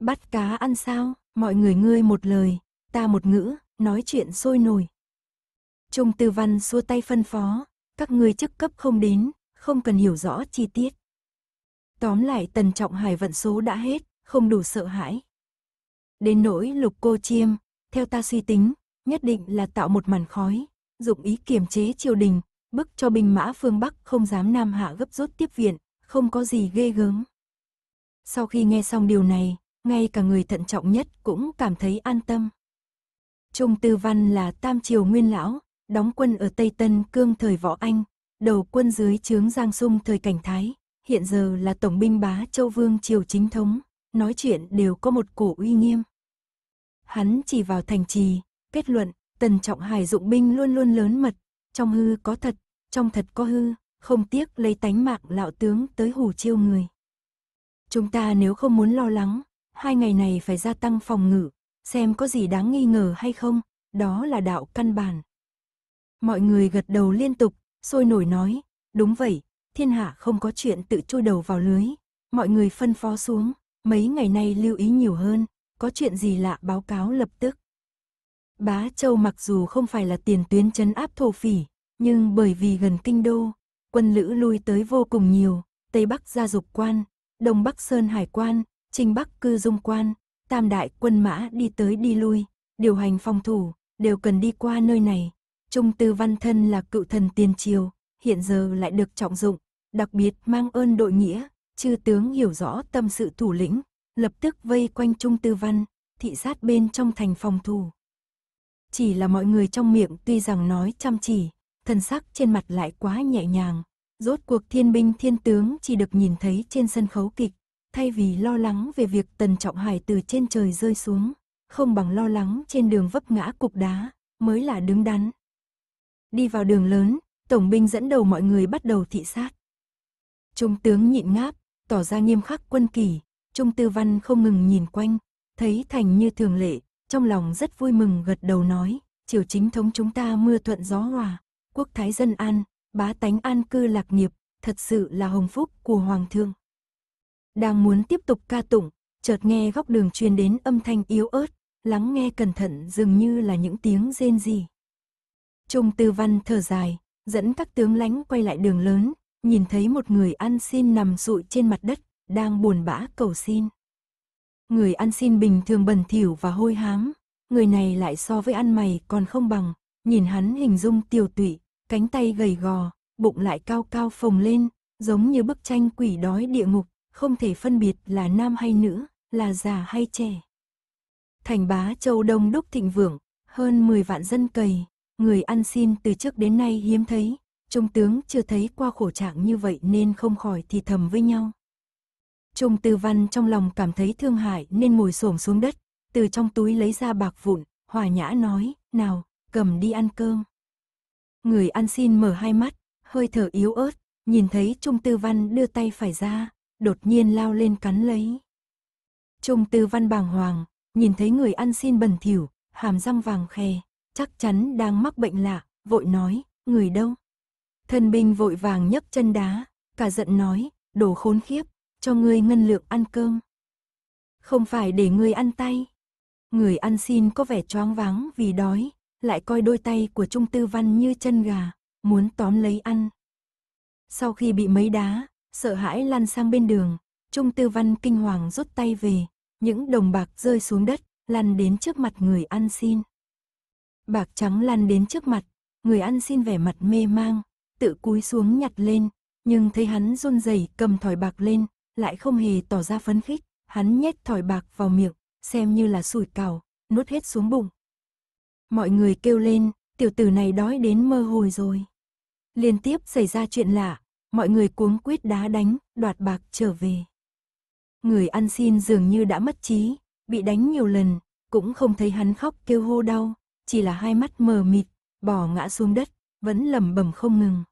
Bắt cá ăn sao? Mọi người ngươi một lời, ta một ngữ, nói chuyện sôi nổi. Trung Tư Văn xua tay phân phó, các ngươi chức cấp không đến, không cần hiểu rõ chi tiết. Tóm lại Tần Trọng Hải vận số đã hết, không đủ sợ hãi. Đến nỗi lục cô chiêm, theo ta suy tính, nhất định là tạo một màn khói, dụng ý kiềm chế triều đình, bức cho binh mã phương Bắc không dám nam hạ gấp rút tiếp viện, không có gì ghê gớm. Sau khi nghe xong điều này, ngay cả người thận trọng nhất cũng cảm thấy an tâm. Trung Tư Văn là Tam Triều Nguyên Lão, đóng quân ở Tây Tân Cương thời Võ Anh, đầu quân dưới trướng Giang Sung thời Cảnh Thái, hiện giờ là Tổng binh bá Châu Vương Triều Chính Thống, nói chuyện đều có một cổ uy nghiêm. Hắn chỉ vào thành trì, kết luận, tần trọng hải dụng binh luôn luôn lớn mật, trong hư có thật, trong thật có hư, không tiếc lấy tánh mạng lão tướng tới hù chiêu người. Chúng ta nếu không muốn lo lắng, hai ngày này phải gia tăng phòng ngự, xem có gì đáng nghi ngờ hay không, đó là đạo căn bản. Mọi người gật đầu liên tục, sôi nổi nói, đúng vậy, thiên hạ không có chuyện tự chui đầu vào lưới, mọi người phân phó xuống, Mấy ngày nay lưu ý nhiều hơn, có chuyện gì lạ báo cáo lập tức. Bá Châu mặc dù không phải là tiền tuyến chấn áp thổ phỉ, nhưng bởi vì gần kinh đô, quân lữ lui tới vô cùng nhiều, Tây Bắc gia dục quan, Đông Bắc Sơn Hải quan, Trình Bắc cư dung quan, tam đại quân mã đi tới đi lui, điều hành phòng thủ, đều cần đi qua nơi này. Trung Tư Văn Thân là cựu thần tiền triều, hiện giờ lại được trọng dụng, đặc biệt mang ơn đội nghĩa, Chư tướng hiểu rõ tâm sự thủ lĩnh, lập tức vây quanh Trung Tư Văn, thị sát bên trong thành phòng thủ. Chỉ là mọi người trong miệng tuy rằng nói chăm chỉ, thần sắc trên mặt lại quá nhẹ nhàng. Rốt cuộc thiên binh thiên tướng chỉ được nhìn thấy trên sân khấu kịch, thay vì lo lắng về việc tần trọng hải từ trên trời rơi xuống, không bằng lo lắng trên đường vấp ngã cục đá, mới là đứng đắn. Đi vào đường lớn, tổng binh dẫn đầu mọi người bắt đầu thị sát. Trung tướng nhịn ngáp, tỏ ra nghiêm khắc quân kỳ Trung Tư Văn không ngừng nhìn quanh, thấy Thành như thường lệ, trong lòng rất vui mừng gật đầu nói, triều chính thống chúng ta mưa thuận gió hòa, quốc thái dân an, bá tánh an cư lạc nghiệp, thật sự là hồng phúc của Hoàng thương. Đang muốn tiếp tục ca tụng, chợt nghe góc đường truyền đến âm thanh yếu ớt, lắng nghe cẩn thận dường như là những tiếng rên rỉ. Trung Tư Văn thở dài, dẫn các tướng lãnh quay lại đường lớn, nhìn thấy một người ăn xin nằm rụi trên mặt đất, đang buồn bã cầu xin. Người ăn xin bình thường bẩn thỉu và hôi hám, người này lại so với ăn mày còn không bằng, nhìn hắn hình dung tiều tụy, cánh tay gầy gò, bụng lại cao cao phồng lên, giống như bức tranh quỷ đói địa ngục, không thể phân biệt là nam hay nữ, là già hay trẻ. Thành bá châu đông đúc thịnh vượng, hơn 10 vạn dân cầy, người ăn xin từ trước đến nay hiếm thấy, Trung tướng chưa thấy qua khổ trạng như vậy nên không khỏi thì thầm với nhau. Trung Tư Văn trong lòng cảm thấy thương hại nên ngồi xổm xuống đất, từ trong túi lấy ra bạc vụn, hòa nhã nói, nào, cầm đi ăn cơm. Người ăn xin mở hai mắt, hơi thở yếu ớt, nhìn thấy Trung Tư Văn đưa tay phải ra, đột nhiên lao lên cắn lấy. Trung Tư Văn bàng hoàng, nhìn thấy người ăn xin bẩn thỉu, hàm răng vàng khè, chắc chắn đang mắc bệnh lạ, vội nói, người đâu? Thân binh vội vàng nhấc chân đá, cả giận nói, đồ khốn khiếp, cho ngươi ngân lượng ăn cơm. Không phải để ngươi ăn tay. Người ăn xin có vẻ choáng váng vì đói, lại coi đôi tay của Trung Tư Văn như chân gà, muốn tóm lấy ăn. Sau khi bị mấy đá, sợ hãi lăn sang bên đường, Trung Tư Văn kinh hoàng rút tay về, những đồng bạc rơi xuống đất, lăn đến trước mặt người ăn xin. Bạc trắng lăn đến trước mặt, người ăn xin vẻ mặt mê mang, tự cúi xuống nhặt lên, nhưng thấy hắn run rẩy cầm thỏi bạc lên, lại không hề tỏ ra phấn khích, hắn nhét thỏi bạc vào miệng, xem như là sủi cảo, nuốt hết xuống bụng. Mọi người kêu lên, tiểu tử này đói đến mơ hồi rồi. Liên tiếp xảy ra chuyện lạ, mọi người cuống quýt đá đánh, đoạt bạc trở về. Người ăn xin dường như đã mất trí, bị đánh nhiều lần, cũng không thấy hắn khóc kêu hô đau, chỉ là hai mắt mờ mịt, bỏ ngã xuống đất, vẫn lẩm bẩm không ngừng.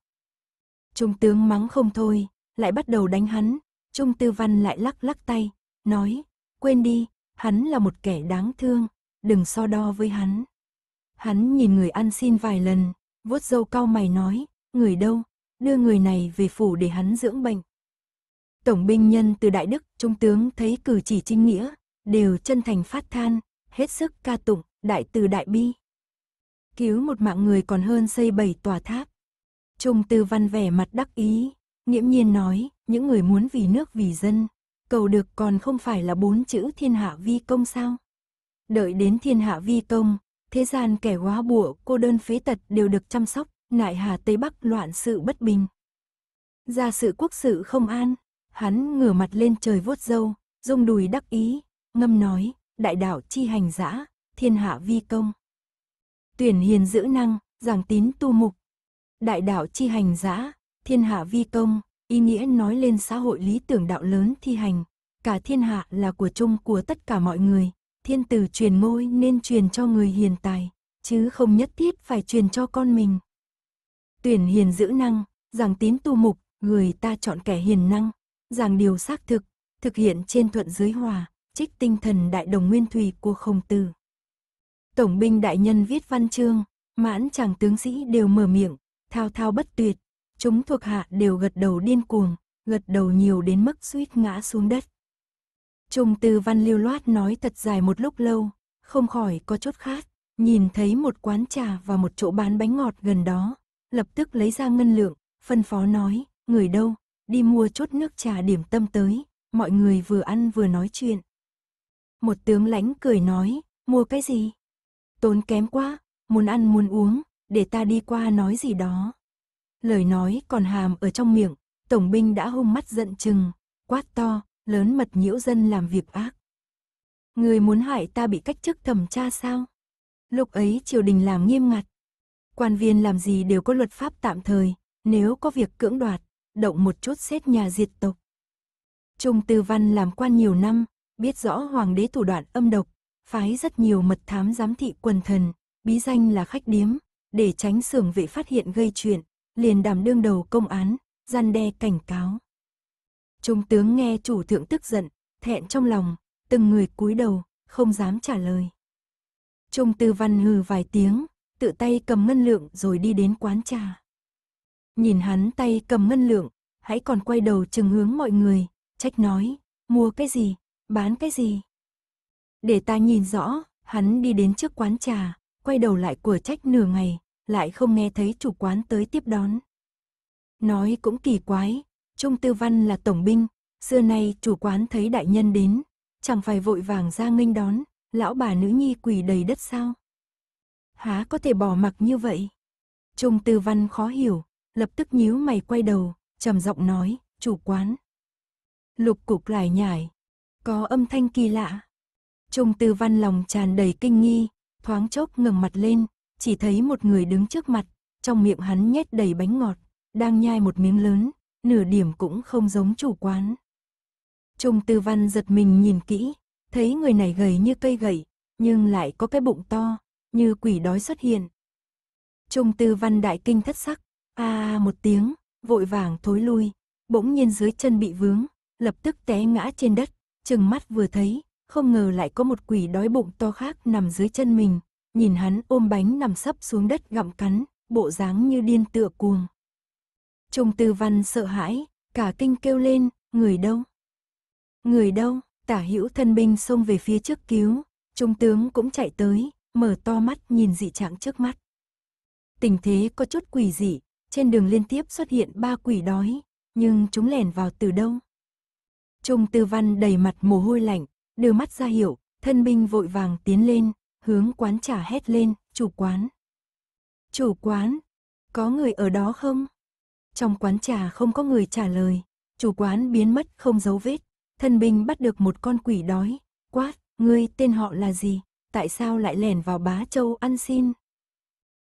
Trung tướng mắng không thôi, lại bắt đầu đánh hắn. Trung tư văn lại lắc lắc tay, nói, quên đi, hắn là một kẻ đáng thương, đừng so đo với hắn. Hắn nhìn người ăn xin vài lần, vuốt dâu cao mày nói, người đâu, đưa người này về phủ để hắn dưỡng bệnh. Tổng binh nhân từ Đại Đức, Trung tướng thấy cử chỉ trinh nghĩa, đều chân thành phát than, hết sức ca tụng, đại từ đại bi. Cứu một mạng người còn hơn xây bảy tòa tháp. Trung Tư Văn vẻ mặt đắc ý, nghiễm nhiên nói, những người muốn vì nước vì dân, cầu được còn không phải là bốn chữ thiên hạ vi công sao? Đợi đến thiên hạ vi công, thế gian kẻ hóa bụa, cô đơn phế tật đều được chăm sóc, nại hà Tây Bắc loạn sự bất bình. Ra sự quốc sự không an, hắn ngửa mặt lên trời vuốt dâu, rung đùi đắc ý, ngâm nói, đại đạo chi hành giả, thiên hạ vi công. Tuyển hiền giữ năng, giảng tín tu mục, đại đạo chi hành giã, thiên hạ vi công, ý nghĩa nói lên xã hội lý tưởng đạo lớn thi hành. Cả thiên hạ là của chung của tất cả mọi người, thiên tử truyền ngôi nên truyền cho người hiền tài, chứ không nhất thiết phải truyền cho con mình. Tuyển hiền giữ năng, giảng tín tu mục, người ta chọn kẻ hiền năng, giảng điều xác thực, thực hiện trên thuận dưới hòa, trích tinh thần đại đồng nguyên thủy của khổng tử. Tổng binh đại nhân viết văn chương, mãn chàng tướng sĩ đều mở miệng, thao thao bất tuyệt. Chúng thuộc hạ đều gật đầu điên cuồng, gật đầu nhiều đến mức suýt ngã xuống đất. Trung tư văn lưu loát nói thật dài một lúc lâu, không khỏi có chút khát, nhìn thấy một quán trà và một chỗ bán bánh ngọt gần đó, lập tức lấy ra ngân lượng, phân phó nói, người đâu, đi mua chút nước trà điểm tâm tới, mọi người vừa ăn vừa nói chuyện. Một tướng lãnh cười nói, mua cái gì? Tốn kém quá, muốn ăn muốn uống, để ta đi qua nói gì đó. Lời nói còn hàm ở trong miệng, tổng binh đã hung mắt giận chừng, quát to, lớn mật nhiễu dân làm việc ác. Người muốn hại ta bị cách chức thẩm tra sao? Lúc ấy triều đình làm nghiêm ngặt. Quan viên làm gì đều có luật pháp tạm thời, nếu có việc cưỡng đoạt, động một chút xét nhà diệt tộc. Trung Tư Văn làm quan nhiều năm, biết rõ hoàng đế thủ đoạn âm độc, phái rất nhiều mật thám giám thị quần thần, bí danh là khách điếm, để tránh sưởng vệ phát hiện gây chuyện, liền đảm đương đầu công án, gian đe cảnh cáo. Trung tướng nghe chủ thượng tức giận, thẹn trong lòng, từng người cúi đầu, không dám trả lời. Trung tư văn hừ vài tiếng, tự tay cầm ngân lượng rồi đi đến quán trà. Nhìn hắn tay cầm ngân lượng, hãy còn quay đầu chừng hướng mọi người, trách nói, mua cái gì, bán cái gì. Để ta nhìn rõ, hắn đi đến trước quán trà, quay đầu lại của trách nửa ngày, lại không nghe thấy chủ quán tới tiếp đón. Nói cũng kỳ quái, Trung Tư Văn là tổng binh, xưa nay chủ quán thấy đại nhân đến, chẳng phải vội vàng ra nghênh đón, lão bà nữ nhi quỳ đầy đất sao? Há có thể bỏ mặc như vậy? Trung Tư Văn khó hiểu, lập tức nhíu mày quay đầu, trầm giọng nói, chủ quán. Lục cục lại nhải, có âm thanh kỳ lạ. Trung Tư Văn lòng tràn đầy kinh nghi, thoáng chốc ngẩng mặt lên, chỉ thấy một người đứng trước mặt, trong miệng hắn nhét đầy bánh ngọt, đang nhai một miếng lớn, nửa điểm cũng không giống chủ quán. Trung Tư Văn giật mình nhìn kỹ, thấy người này gầy như cây gậy, nhưng lại có cái bụng to, như quỷ đói xuất hiện. Trung Tư Văn đại kinh thất sắc, a à một tiếng, vội vàng thối lui, bỗng nhiên dưới chân bị vướng, lập tức té ngã trên đất, chừng mắt vừa thấy, không ngờ lại có một quỷ đói bụng to khác nằm dưới chân mình, nhìn hắn ôm bánh nằm sấp xuống đất gặm cắn, bộ dáng như điên tựa cuồng. Trung tư văn sợ hãi, cả kinh kêu lên, người đâu? Người đâu? Tả hữu thân binh xông về phía trước cứu, trung tướng cũng chạy tới, mở to mắt nhìn dị trạng trước mắt. Tình thế có chút quỷ dị, trên đường liên tiếp xuất hiện ba quỷ đói, nhưng chúng lèn vào từ đâu? Trung tư văn đầy mặt mồ hôi lạnh, đưa mắt ra hiểu, thân binh vội vàng tiến lên, hướng quán trả hét lên, chủ quán. Chủ quán, có người ở đó không? Trong quán trà không có người trả lời, chủ quán biến mất không dấu vết. thân binh bắt được một con quỷ đói, quát, ngươi tên họ là gì? Tại sao lại lẻn vào bá châu ăn xin?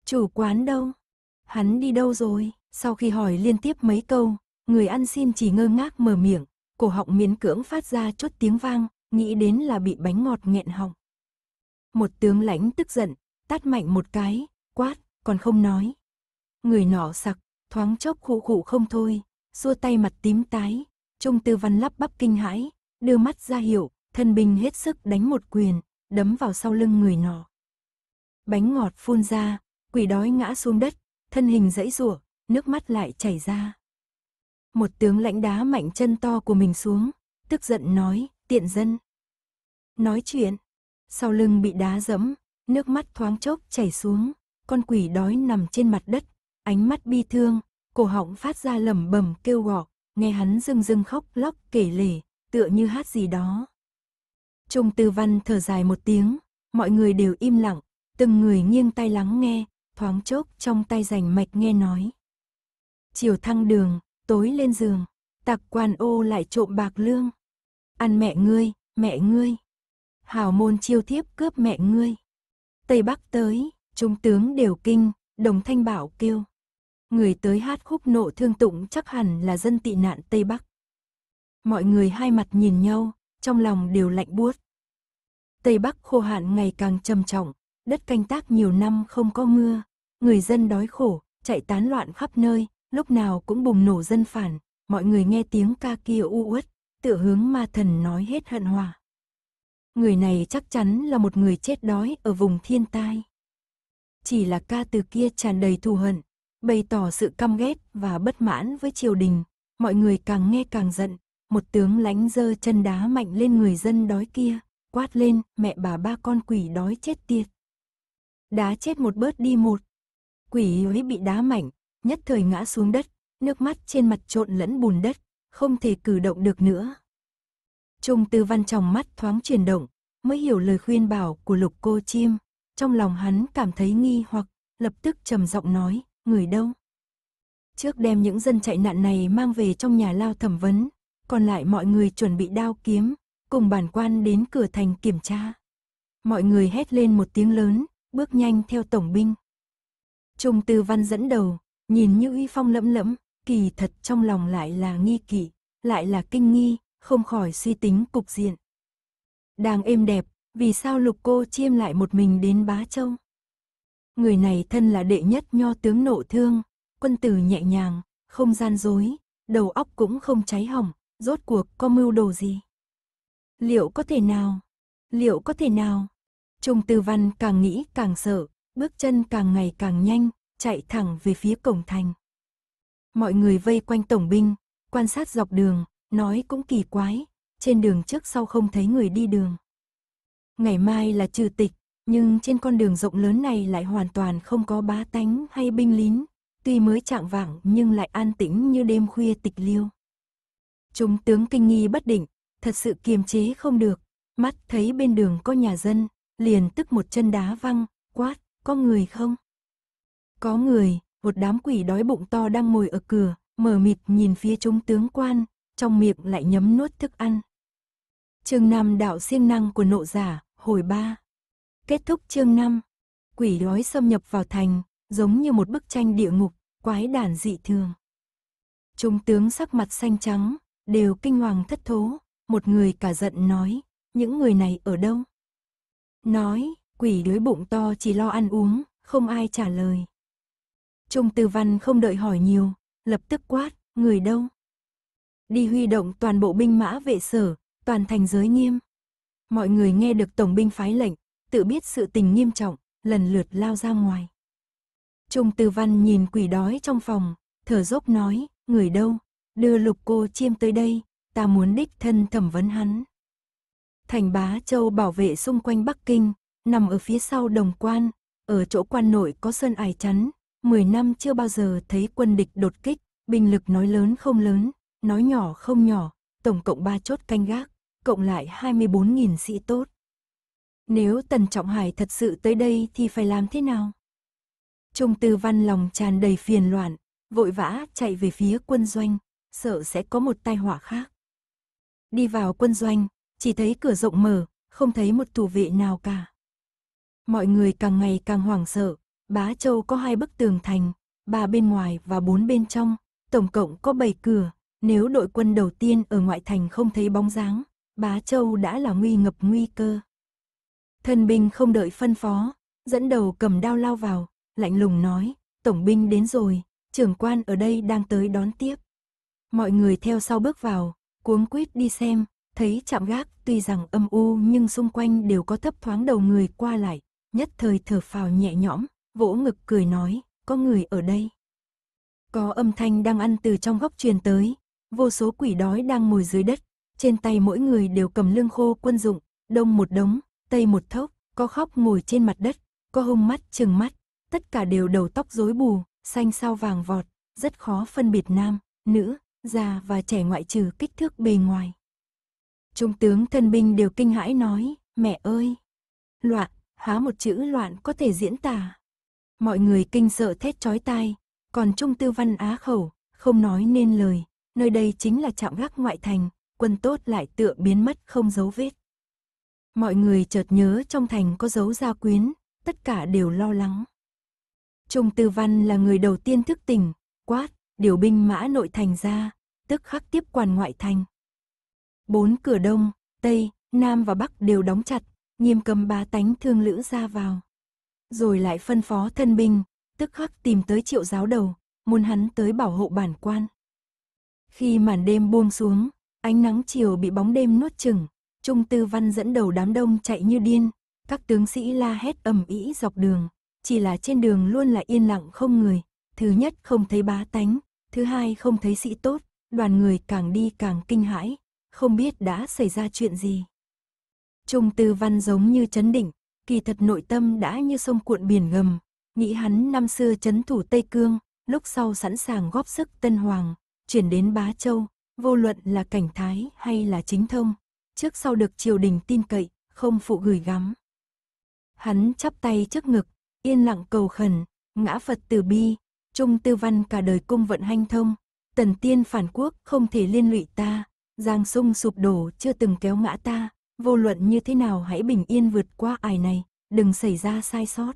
Chủ quán đâu? Hắn đi đâu rồi? Sau khi hỏi liên tiếp mấy câu, người ăn xin chỉ ngơ ngác mở miệng, cổ họng miến cưỡng phát ra chút tiếng vang, nghĩ đến là bị bánh ngọt nghẹn họng. Một tướng lãnh tức giận, tát mạnh một cái, quát, còn không nói. Người nọ sặc, thoáng chốc khụ khụ không thôi, xua tay mặt tím tái, Trung Tư Văn lắp bắp kinh hãi, đưa mắt ra hiệu, thân binh hết sức đánh một quyền, đấm vào sau lưng người nọ. Bánh ngọt phun ra, quỷ đói ngã xuống đất, thân hình dãy rủa, nước mắt lại chảy ra. Một tướng lãnh đá mạnh chân to của mình xuống, tức giận nói, tiện dân. Nói chuyện, sau lưng bị đá dẫm, nước mắt thoáng chốc chảy xuống, con quỷ đói nằm trên mặt đất, ánh mắt bi thương, cổ họng phát ra lầm bầm kêu gọt nghe hắn rưng rưng khóc lóc kể lể, tựa như hát gì đó. Trung tư văn thở dài một tiếng, mọi người đều im lặng, từng người nghiêng tay lắng nghe, thoáng chốc trong tay rành mạch nghe nói. Chiều thăng đường, tối lên giường, tặc quan ô lại trộm bạc lương. Ăn mẹ ngươi, mẹ ngươi hào môn chiêu thiếp cướp mẹ ngươi. Tây Bắc tới, trung tướng đều kinh, đồng thanh bảo kêu. Người tới hát khúc nộ thương tụng chắc hẳn là dân tị nạn Tây Bắc. Mọi người hai mặt nhìn nhau, trong lòng đều lạnh buốt. Tây Bắc khô hạn ngày càng trầm trọng, đất canh tác nhiều năm không có mưa, người dân đói khổ, chạy tán loạn khắp nơi, lúc nào cũng bùng nổ dân phản, mọi người nghe tiếng ca kia u uất, tựa hướng ma thần nói hết hận hòa. Người này chắc chắn là một người chết đói ở vùng thiên tai. Chỉ là ca từ kia tràn đầy thù hận, bày tỏ sự căm ghét và bất mãn với triều đình, mọi người càng nghe càng giận, một tướng lãnh dơ chân đá mạnh lên người dân đói kia, quát lên mẹ bà ba con quỷ đói chết tiệt. Đá chết một bớt đi một. Quỷ ấy bị đá mạnh, nhất thời ngã xuống đất, nước mắt trên mặt trộn lẫn bùn đất, không thể cử động được nữa. Trung Tư Văn trong mắt thoáng chuyển động, mới hiểu lời khuyên bảo của lục cô chim. Trong lòng hắn cảm thấy nghi hoặc, lập tức trầm giọng nói, người đâu? Trước đem những dân chạy nạn này mang về trong nhà lao thẩm vấn, còn lại mọi người chuẩn bị đao kiếm, cùng bản quan đến cửa thành kiểm tra. Mọi người hét lên một tiếng lớn, bước nhanh theo tổng binh. Trung Tư Văn dẫn đầu, nhìn như uy phong lẫm lẫm, kỳ thật trong lòng lại là nghi kỵ, lại là kinh nghi, không khỏi suy tính cục diện. Đang êm đẹp, vì sao lục cô chiêm lại một mình đến Bá Châu? Người này thân là đệ nhất nho tướng nộ thương, quân tử nhẹ nhàng, không gian dối, đầu óc cũng không cháy hỏng, rốt cuộc có mưu đồ gì? Liệu có thể nào? Liệu có thể nào? Trung Tư Văn càng nghĩ càng sợ, bước chân càng ngày càng nhanh, chạy thẳng về phía cổng thành. Mọi người vây quanh tổng binh, quan sát dọc đường, Nói cũng kỳ quái, trên đường trước sau không thấy người đi đường. Ngày mai là trừ tịch, nhưng trên con đường rộng lớn này lại hoàn toàn không có bá tánh hay binh lính tuy mới trạng vạng nhưng lại an tĩnh như đêm khuya tịch liêu. Chúng tướng kinh nghi bất định, thật sự kiềm chế không được, mắt thấy bên đường có nhà dân, liền tức một chân đá văng, quát, có người không? Có người, một đám quỷ đói bụng to đang ngồi ở cửa, mở mịt nhìn phía chúng tướng quan, trong miệng lại nhấm nuốt thức ăn. Chương 5 đạo siêng năng của nộ giả, hồi 3. Kết thúc chương 5. Quỷ đói xâm nhập vào thành, giống như một bức tranh địa ngục, quái đản dị thường. Trung tướng sắc mặt xanh trắng, đều kinh hoàng thất thố, một người cả giận nói, những người này ở đâu? Nói, quỷ đói bụng to chỉ lo ăn uống, không ai trả lời. Trung tư văn không đợi hỏi nhiều, lập tức quát, người đâu? đi huy động toàn bộ binh mã vệ sở, toàn thành giới nghiêm. Mọi người nghe được tổng binh phái lệnh, tự biết sự tình nghiêm trọng, lần lượt lao ra ngoài. Trung Tư Văn nhìn quỷ đói trong phòng, thở dốc nói, người đâu, đưa lục cô chiêm tới đây, ta muốn đích thân thẩm vấn hắn. Thành bá châu bảo vệ xung quanh Bắc Kinh, nằm ở phía sau đồng quan, ở chỗ quan nội có sơn ải chắn, 10 năm chưa bao giờ thấy quân địch đột kích, binh lực nói lớn không lớn, nói nhỏ không nhỏ, tổng cộng 3 chốt canh gác, cộng lại 24.000 sĩ tốt. Nếu Tần Trọng Hải thật sự tới đây thì phải làm thế nào? Trung Tư Văn lòng tràn đầy phiền loạn, vội vã chạy về phía quân doanh, sợ sẽ có một tai họa khác. Đi vào quân doanh, chỉ thấy cửa rộng mở, không thấy một thủ vệ nào cả. Mọi người càng ngày càng hoảng sợ, Bá Châu có hai bức tường thành, ba bên ngoài và bốn bên trong, tổng cộng có bảy cửa, nếu đội quân đầu tiên ở ngoại thành không thấy bóng dáng, Bá Châu đã là nguy ngập nguy cơ. Thần binh không đợi phân phó, dẫn đầu cầm đao lao vào, lạnh lùng nói, tổng binh đến rồi, trưởng quan ở đây đang tới đón tiếp. Mọi người theo sau bước vào, cuống quýt đi xem, thấy chạm gác tuy rằng âm u nhưng xung quanh đều có thấp thoáng đầu người qua lại, nhất thời thở phào nhẹ nhõm, vỗ ngực cười nói, có người ở đây. Có âm thanh đang ăn từ trong góc truyền tới, vô số quỷ đói đang ngồi dưới đất, trên tay mỗi người đều cầm lương khô quân dụng, đông một đống, tây một thốc, có khóc ngồi trên mặt đất, có hung mắt chừng mắt, tất cả đều đầu tóc rối bù, xanh sao vàng vọt, rất khó phân biệt nam, nữ, già và trẻ ngoại trừ kích thước bề ngoài. Trung tướng thân binh đều kinh hãi nói, mẹ ơi! Loạn, há một chữ loạn có thể diễn tả. Mọi người kinh sợ thét chói tai, còn Trung Tư Văn á khẩu, không nói nên lời, nơi đây chính là trạm gác ngoại thành, quân tốt lại tựa biến mất không dấu vết. Mọi người chợt nhớ trong thành có dấu gia quyến, tất cả đều lo lắng. Trung Tư Văn là người đầu tiên thức tỉnh, quát, điều binh mã nội thành ra, tức khắc tiếp quản ngoại thành. Bốn cửa đông, tây, nam và bắc đều đóng chặt, nghiêm cấm ba tánh thương lữ ra vào. Rồi lại phân phó thân binh, tức khắc tìm tới triệu giáo đầu, muốn hắn tới bảo hộ bản quan. Khi màn đêm buông xuống, ánh nắng chiều bị bóng đêm nuốt chừng, Trung Tư Văn dẫn đầu đám đông chạy như điên, các tướng sĩ la hét ầm ĩ dọc đường, chỉ là trên đường luôn là yên lặng không người, thứ nhất không thấy bá tánh, thứ hai không thấy sĩ tốt, đoàn người càng đi càng kinh hãi, không biết đã xảy ra chuyện gì. Trung Tư Văn giống như chấn định, kỳ thật nội tâm đã như sông cuộn biển gầm. nghĩ hắn năm xưa chấn thủ Tây Cương, lúc sau sẵn sàng góp sức Tân Hoàng, chuyển đến Bá Châu, vô luận là cảnh thái hay là chính thông, trước sau được triều đình tin cậy, không phụ gửi gắm. Hắn chắp tay trước ngực, yên lặng cầu khẩn, ngã Phật từ bi, trung tư văn cả đời cung vận hanh thông, tần tiên phản quốc không thể liên lụy ta, giang sung sụp đổ chưa từng kéo ngã ta, vô luận như thế nào hãy bình yên vượt qua ải này, đừng xảy ra sai sót.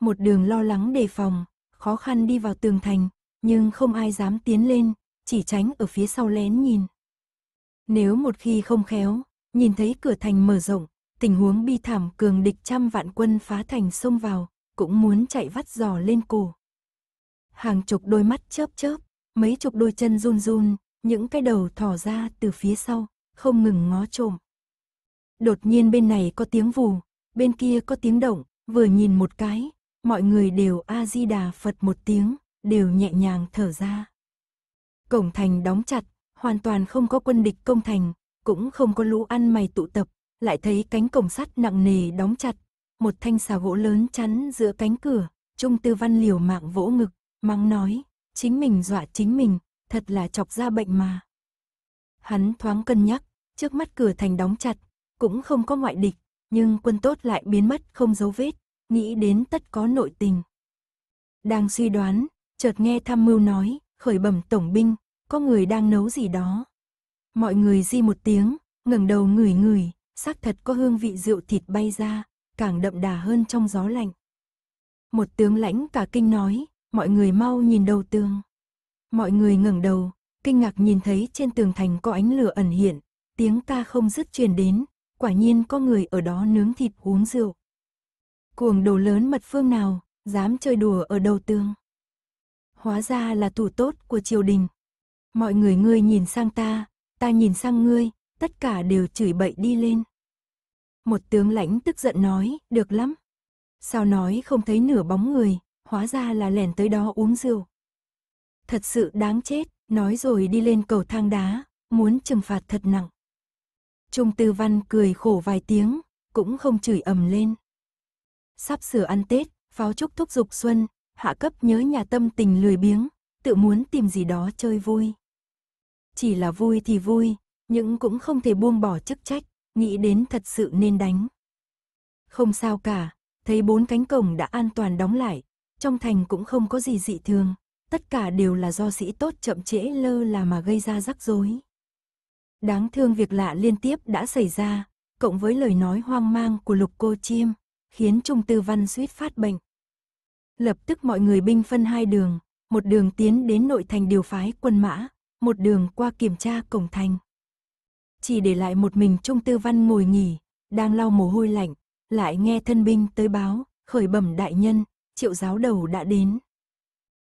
Một đường lo lắng đề phòng, khó khăn đi vào tường thành, nhưng không ai dám tiến lên, chỉ tránh ở phía sau lén nhìn. Nếu một khi không khéo, nhìn thấy cửa thành mở rộng, tình huống bi thảm cường địch trăm vạn quân phá thành xông vào, cũng muốn chạy vắt giò lên cổ. Hàng chục đôi mắt chớp chớp, mấy chục đôi chân run run, những cái đầu thỏ ra từ phía sau, không ngừng ngó trộm. Đột nhiên bên này có tiếng vù, bên kia có tiếng động, vừa nhìn một cái, mọi người đều A-di-đà Phật một tiếng, đều nhẹ nhàng thở ra. Cổng thành đóng chặt, hoàn toàn không có quân địch công thành, cũng không có lũ ăn mày tụ tập, lại thấy cánh cổng sắt nặng nề đóng chặt, một thanh xà gỗ lớn chắn giữa cánh cửa, Trung Tư Văn liều mạng vỗ ngực, mắng nói, chính mình dọa chính mình, thật là chọc ra bệnh mà. Hắn thoáng cân nhắc, trước mắt cửa thành đóng chặt, cũng không có ngoại địch, nhưng quân tốt lại biến mất không dấu vết, nghĩ đến tất có nội tình. Đang suy đoán, chợt nghe tham mưu nói, khởi bẩm tổng binh, có người đang nấu gì đó. Mọi người di một tiếng, ngẩng đầu ngửi ngửi, xác thật có hương vị rượu thịt bay ra, càng đậm đà hơn trong gió lạnh. Một tướng lãnh cả kinh nói, mọi người mau nhìn đầu tường. Mọi người ngẩng đầu, kinh ngạc nhìn thấy trên tường thành có ánh lửa ẩn hiện, tiếng ca không dứt truyền đến, quả nhiên có người ở đó nướng thịt uống rượu. Cuồng đồ lớn mật phương nào, dám chơi đùa ở đầu tường hóa ra là thủ tốt của triều đình. Mọi người ngươi nhìn sang ta, ta nhìn sang ngươi, tất cả đều chửi bậy đi lên. Một tướng lãnh tức giận nói, được lắm. Sao nói không thấy nửa bóng người, hóa ra là lẻn tới đó uống rượu. Thật sự đáng chết, nói rồi đi lên cầu thang đá, muốn trừng phạt thật nặng. Trung Tư Văn cười khổ vài tiếng, cũng không chửi ầm lên. Sắp sửa ăn Tết, pháo trúc thúc dục xuân, hạ cấp nhớ nhà tâm tình lười biếng, tự muốn tìm gì đó chơi vui. Chỉ là vui thì vui, nhưng cũng không thể buông bỏ chức trách, nghĩ đến thật sự nên đánh. Không sao cả, thấy bốn cánh cổng đã an toàn đóng lại, trong thành cũng không có gì dị thường, tất cả đều là do sĩ tốt chậm trễ lơ là mà gây ra rắc rối. Đáng thương việc lạ liên tiếp đã xảy ra, cộng với lời nói hoang mang của lục cô chiêm, khiến Trung Tư Văn suýt phát bệnh. Lập tức mọi người binh phân hai đường, một đường tiến đến nội thành điều phái quân mã, một đường qua kiểm tra cổng thành. Chỉ để lại một mình Trung Tư Văn ngồi nghỉ, đang lau mồ hôi lạnh, lại nghe thân binh tới báo, khởi bẩm đại nhân, triệu giáo đầu đã đến.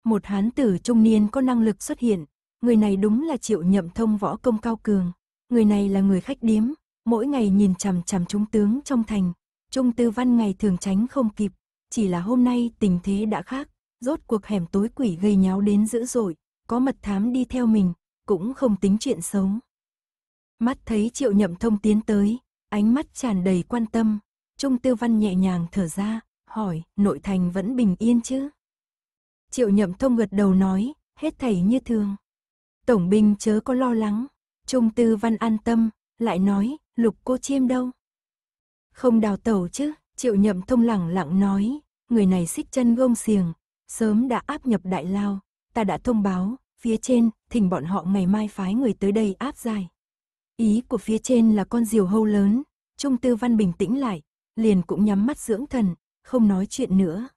Một hán tử trung niên có năng lực xuất hiện, người này đúng là triệu nhậm thông võ công cao cường, người này là người khách điếm, mỗi ngày nhìn chằm chằm trung tướng trong thành, trung tư văn ngày thường tránh không kịp, chỉ là hôm nay tình thế đã khác, rốt cuộc hẻm tối quỷ gây nháo đến dữ dội, có mật thám đi theo mình, cũng không tính chuyện xấu. Mắt thấy Triệu Nhậm Thông tiến tới, ánh mắt tràn đầy quan tâm, Trung Tư Văn nhẹ nhàng thở ra, hỏi, nội thành vẫn bình yên chứ? Triệu Nhậm Thông gật đầu nói, hết thảy như thường. Tổng binh chớ có lo lắng, Trung Tư Văn an tâm, lại nói, lục cô chiêm đâu? Không đào tẩu chứ? Triệu nhậm thông lẳng lặng nói, người này xích chân gông xiềng, sớm đã áp nhập đại lao, ta đã thông báo, phía trên, thỉnh bọn họ ngày mai phái người tới đây áp giải. Ý của phía trên là con diều hâu lớn, Trung Tư Văn bình tĩnh lại, liền cũng nhắm mắt dưỡng thần, không nói chuyện nữa.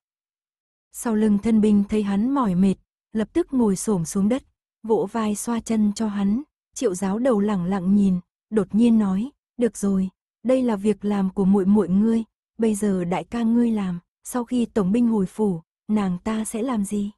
Sau lưng thân binh thấy hắn mỏi mệt, lập tức ngồi xổm xuống đất, vỗ vai xoa chân cho hắn, triệu giáo đầu lẳng lặng nhìn, đột nhiên nói, được rồi, đây là việc làm của muội muội ngươi, bây giờ đại ca ngươi làm, sau khi tổng binh hồi phủ, nàng ta sẽ làm gì?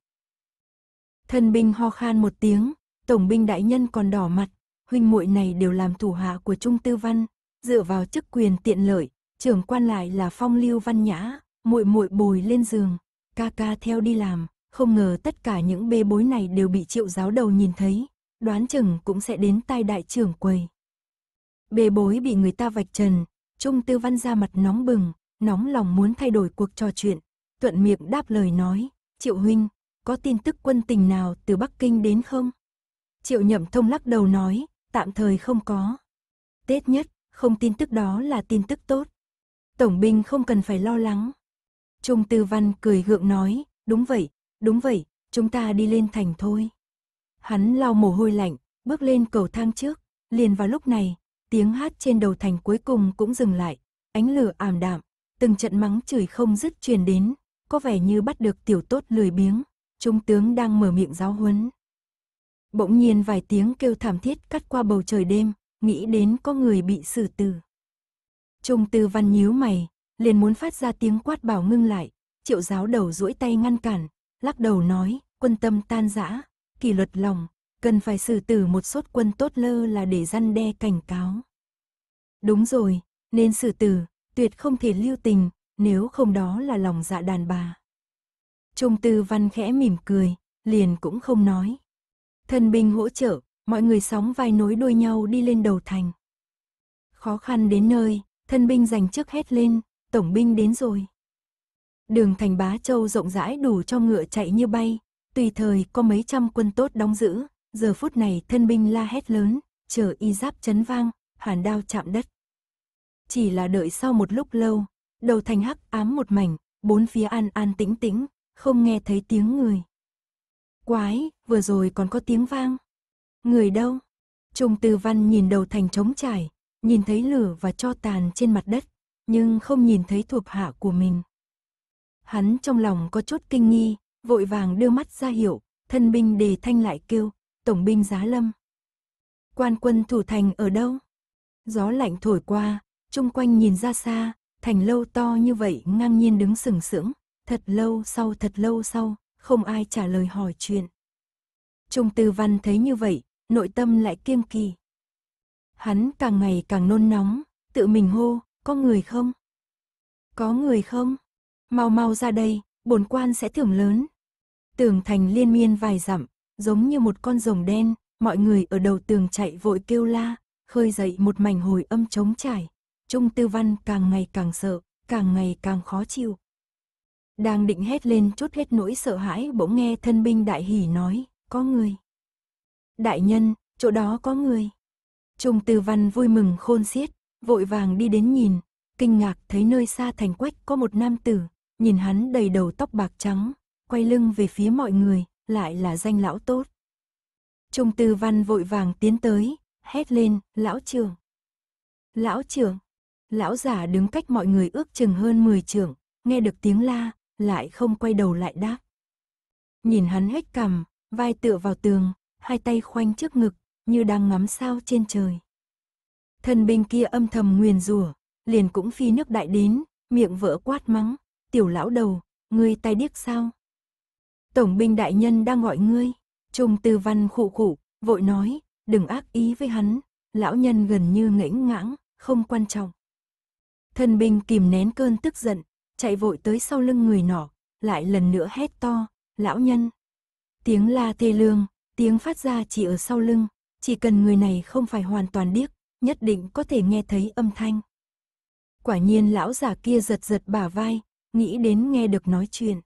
Thân binh ho khan một tiếng, tổng binh đại nhân còn đỏ mặt, huynh muội này đều làm thủ hạ của Trung Tư Văn, dựa vào chức quyền tiện lợi, trưởng quan lại là Phong Lưu Văn Nhã, muội muội bồi lên giường, ca ca theo đi làm, không ngờ tất cả những bê bối này đều bị Triệu giáo đầu nhìn thấy, đoán chừng cũng sẽ đến tai đại trưởng quầy. Bê bối bị người ta vạch trần, Trung Tư Văn ra mặt nóng bừng, nóng lòng muốn thay đổi cuộc trò chuyện. thuận miệng đáp lời nói, Triệu Huynh, có tin tức quân tình nào từ Bắc Kinh đến không? Triệu Nhậm Thông lắc đầu nói, tạm thời không có. Tết nhất, không tin tức đó là tin tức tốt. Tổng binh không cần phải lo lắng. Trung Tư Văn cười gượng nói, đúng vậy, đúng vậy, chúng ta đi lên thành thôi. Hắn lau mồ hôi lạnh, bước lên cầu thang trước, liền vào lúc này, tiếng hát trên đầu thành cuối cùng cũng dừng lại, ánh lửa ảm đạm, từng trận mắng chửi không dứt truyền đến, có vẻ như bắt được tiểu tốt lười biếng, trung tướng đang mở miệng giáo huấn. Bỗng nhiên vài tiếng kêu thảm thiết cắt qua bầu trời đêm, nghĩ đến có người bị xử tử. Trung tư văn nhíu mày, liền muốn phát ra tiếng quát bảo ngưng lại, triệu giáo đầu duỗi tay ngăn cản, lắc đầu nói, quân tâm tan rã, kỷ luật lòng, cần phải xử tử một sốt quân tốt lơ là để răn đe cảnh cáo. Đúng rồi, nên xử tử, tuyệt không thể lưu tình, nếu không đó là lòng dạ đàn bà. Trung tư văn khẽ mỉm cười, liền cũng không nói. Thân binh hỗ trợ, mọi người sóng vai nối đuôi nhau đi lên đầu thành. Khó khăn đến nơi, thân binh giành trước hét lên, tổng binh đến rồi. Đường thành bá châu rộng rãi đủ cho ngựa chạy như bay, tùy thời có mấy trăm quân tốt đóng giữ, giờ phút này thân binh la hét lớn, chờ y giáp chấn vang, hoàn đao chạm đất. Chỉ là đợi sau một lúc lâu, đầu thành hắc ám một mảnh, bốn phía an an tĩnh tĩnh, không nghe thấy tiếng người. Quái, vừa rồi còn có tiếng vang. Người đâu? Trung Tư Văn nhìn đầu thành trống trải, nhìn thấy lửa và cho tàn trên mặt đất, nhưng không nhìn thấy thuộc hạ của mình. Hắn trong lòng có chút kinh nghi, vội vàng đưa mắt ra hiệu, thân binh đề thanh lại kêu, tổng binh giá lâm. Quan quân thủ thành ở đâu? Gió lạnh thổi qua, chung quanh nhìn ra xa, thành lâu to như vậy ngang nhiên đứng sừng sững, thật lâu sau thật lâu sau, không ai trả lời hỏi chuyện. Trung Tư Văn thấy như vậy, nội tâm lại kiêng kỳ. Hắn càng ngày càng nôn nóng, tự mình hô, có người không? Có người không? Mau mau ra đây, bổn quan sẽ thưởng lớn. Tường thành liên miên vài dặm, giống như một con rồng đen, mọi người ở đầu tường chạy vội kêu la, khơi dậy một mảnh hồi âm trống trải. Trung Tư Văn càng ngày càng sợ, càng ngày càng khó chịu. Đang định hét lên chút hết nỗi sợ hãi bỗng nghe thân binh đại hỉ nói, có người. Đại nhân, chỗ đó có người. Trung Tư Văn vui mừng khôn xiết, vội vàng đi đến nhìn, kinh ngạc thấy nơi xa thành quách có một nam tử, nhìn hắn đầy đầu tóc bạc trắng, quay lưng về phía mọi người, lại là danh lão tốt. Trung Tư Văn vội vàng tiến tới, hét lên, lão trưởng. Lão trưởng, lão giả đứng cách mọi người ước chừng hơn 10 trưởng, nghe được tiếng la, lại không quay đầu lại đáp. Nhìn hắn hết cằm, vai tựa vào tường, hai tay khoanh trước ngực, như đang ngắm sao trên trời. Thần binh kia âm thầm nguyền rủa, liền cũng phi nước đại đến, miệng vỡ quát mắng, tiểu lão đầu, ngươi tay điếc sao? Tổng binh đại nhân đang gọi ngươi, trùng tư văn khụ khụ, vội nói, đừng ác ý với hắn, lão nhân gần như ngẫy ngãng, không quan trọng thân binh kìm nén cơn tức giận, chạy vội tới sau lưng người nọ, lại lần nữa hét to, lão nhân. Tiếng la tê lương, tiếng phát ra chỉ ở sau lưng, chỉ cần người này không phải hoàn toàn điếc, nhất định có thể nghe thấy âm thanh. Quả nhiên lão già kia giật giật bả vai, nghĩ đến nghe được nói chuyện.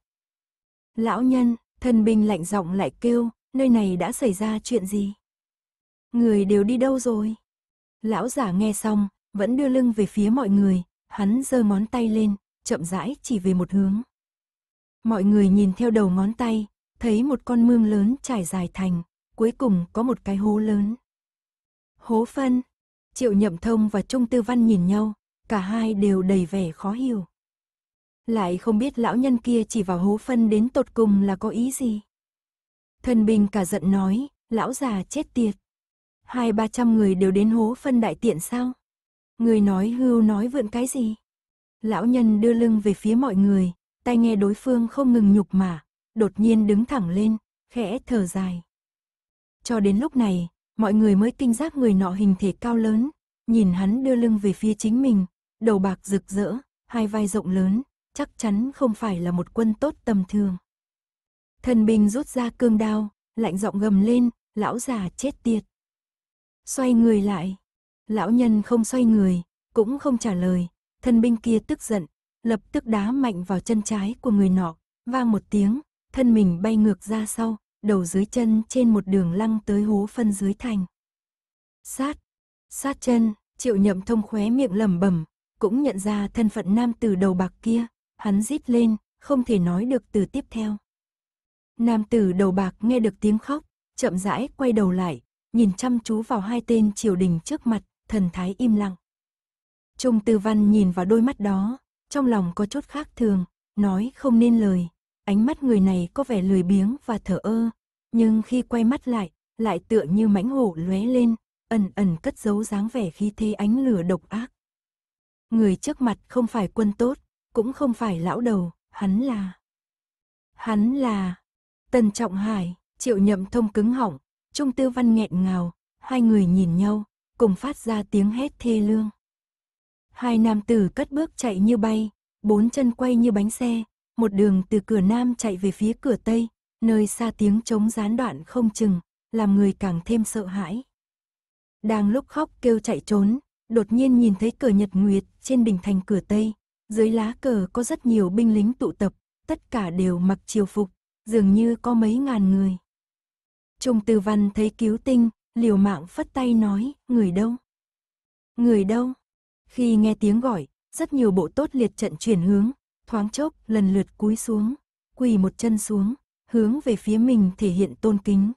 Lão nhân, thân binh lạnh giọng lại kêu, nơi này đã xảy ra chuyện gì? Người đều đi đâu rồi? Lão giả nghe xong, vẫn đưa lưng về phía mọi người, Hắn giơ ngón tay lên, chậm rãi chỉ về một hướng. Mọi người nhìn theo đầu ngón tay, thấy một con mương lớn trải dài thành, cuối cùng có một cái hố lớn. Hố phân, Triệu Nhậm Thông và Trung Tư Văn nhìn nhau, cả hai đều đầy vẻ khó hiểu. Lại không biết lão nhân kia chỉ vào hố phân đến tột cùng là có ý gì. Thần Bình cả giận nói, lão già chết tiệt. Hai ba trăm người đều đến hố phân đại tiện sao? Người nói hưu nói vượn cái gì? Lão nhân đưa lưng về phía mọi người, tai nghe đối phương không ngừng nhục mà, đột nhiên đứng thẳng lên, khẽ thở dài. Cho đến lúc này, mọi người mới kinh giác người nọ hình thể cao lớn, nhìn hắn đưa lưng về phía chính mình, đầu bạc rực rỡ, hai vai rộng lớn, chắc chắn không phải là một quân tốt tầm thường. Thần binh rút ra cương đao, lạnh giọng gầm lên, lão già chết tiệt. Xoay người lại, Lão nhân không xoay người, cũng không trả lời, thân binh kia tức giận, lập tức đá mạnh vào chân trái của người nọ, vang một tiếng, thân mình bay ngược ra sau, đầu dưới chân trên một đường lăng tới hố phân dưới thành. Sát, sát chân, triệu nhậm thông khóe miệng lẩm bẩm, cũng nhận ra thân phận nam tử đầu bạc kia, hắn rít lên, không thể nói được từ tiếp theo. Nam tử đầu bạc nghe được tiếng khóc, chậm rãi quay đầu lại, nhìn chăm chú vào hai tên triều đình trước mặt, thần thái im lặng. Trung Tư Văn nhìn vào đôi mắt đó, trong lòng có chút khác thường, nói không nên lời. Ánh mắt người này có vẻ lười biếng và thở ơ, nhưng khi quay mắt lại, lại tựa như mãnh hổ lóe lên, ẩn ẩn cất giấu dáng vẻ khi thế ánh lửa độc ác. Người trước mặt không phải quân tốt, cũng không phải lão đầu, hắn là... Hắn là... Tần Trọng Hải, Triệu Nhậm Thông cứng họng, Trung Tư Văn nghẹn ngào, hai người nhìn nhau, cùng phát ra tiếng hét thê lương. Hai nam tử cất bước chạy như bay, bốn chân quay như bánh xe, một đường từ cửa nam chạy về phía cửa tây, nơi xa tiếng trống gián đoạn không chừng, làm người càng thêm sợ hãi. Đang lúc khóc kêu chạy trốn, đột nhiên nhìn thấy cờ nhật nguyệt trên đỉnh thành cửa tây, dưới lá cờ có rất nhiều binh lính tụ tập, tất cả đều mặc triều phục, dường như có mấy ngàn người. Trung Tư Văn thấy cứu tinh, liều mạng phất tay nói, người đâu? Người đâu? Khi nghe tiếng gọi, rất nhiều bộ tốt liệt trận chuyển hướng, thoáng chốc lần lượt cúi xuống, quỳ một chân xuống, hướng về phía mình thể hiện tôn kính.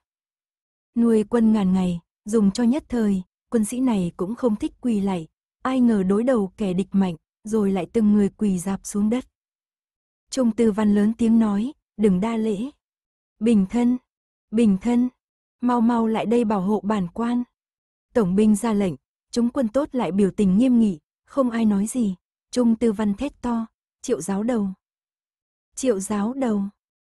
Nuôi quân ngàn ngày, dùng cho nhất thời, quân sĩ này cũng không thích quỳ lại, ai ngờ đối đầu kẻ địch mạnh, rồi lại từng người quỳ dạp xuống đất. Trung tư văn lớn tiếng nói, đừng đa lễ. Bình thân, bình thân, mau mau lại đây bảo hộ bản quan. Tổng binh ra lệnh, chúng quân tốt lại biểu tình nghiêm nghị, không ai nói gì. Trung tư văn thét to, triệu giáo đầu. Triệu giáo đầu,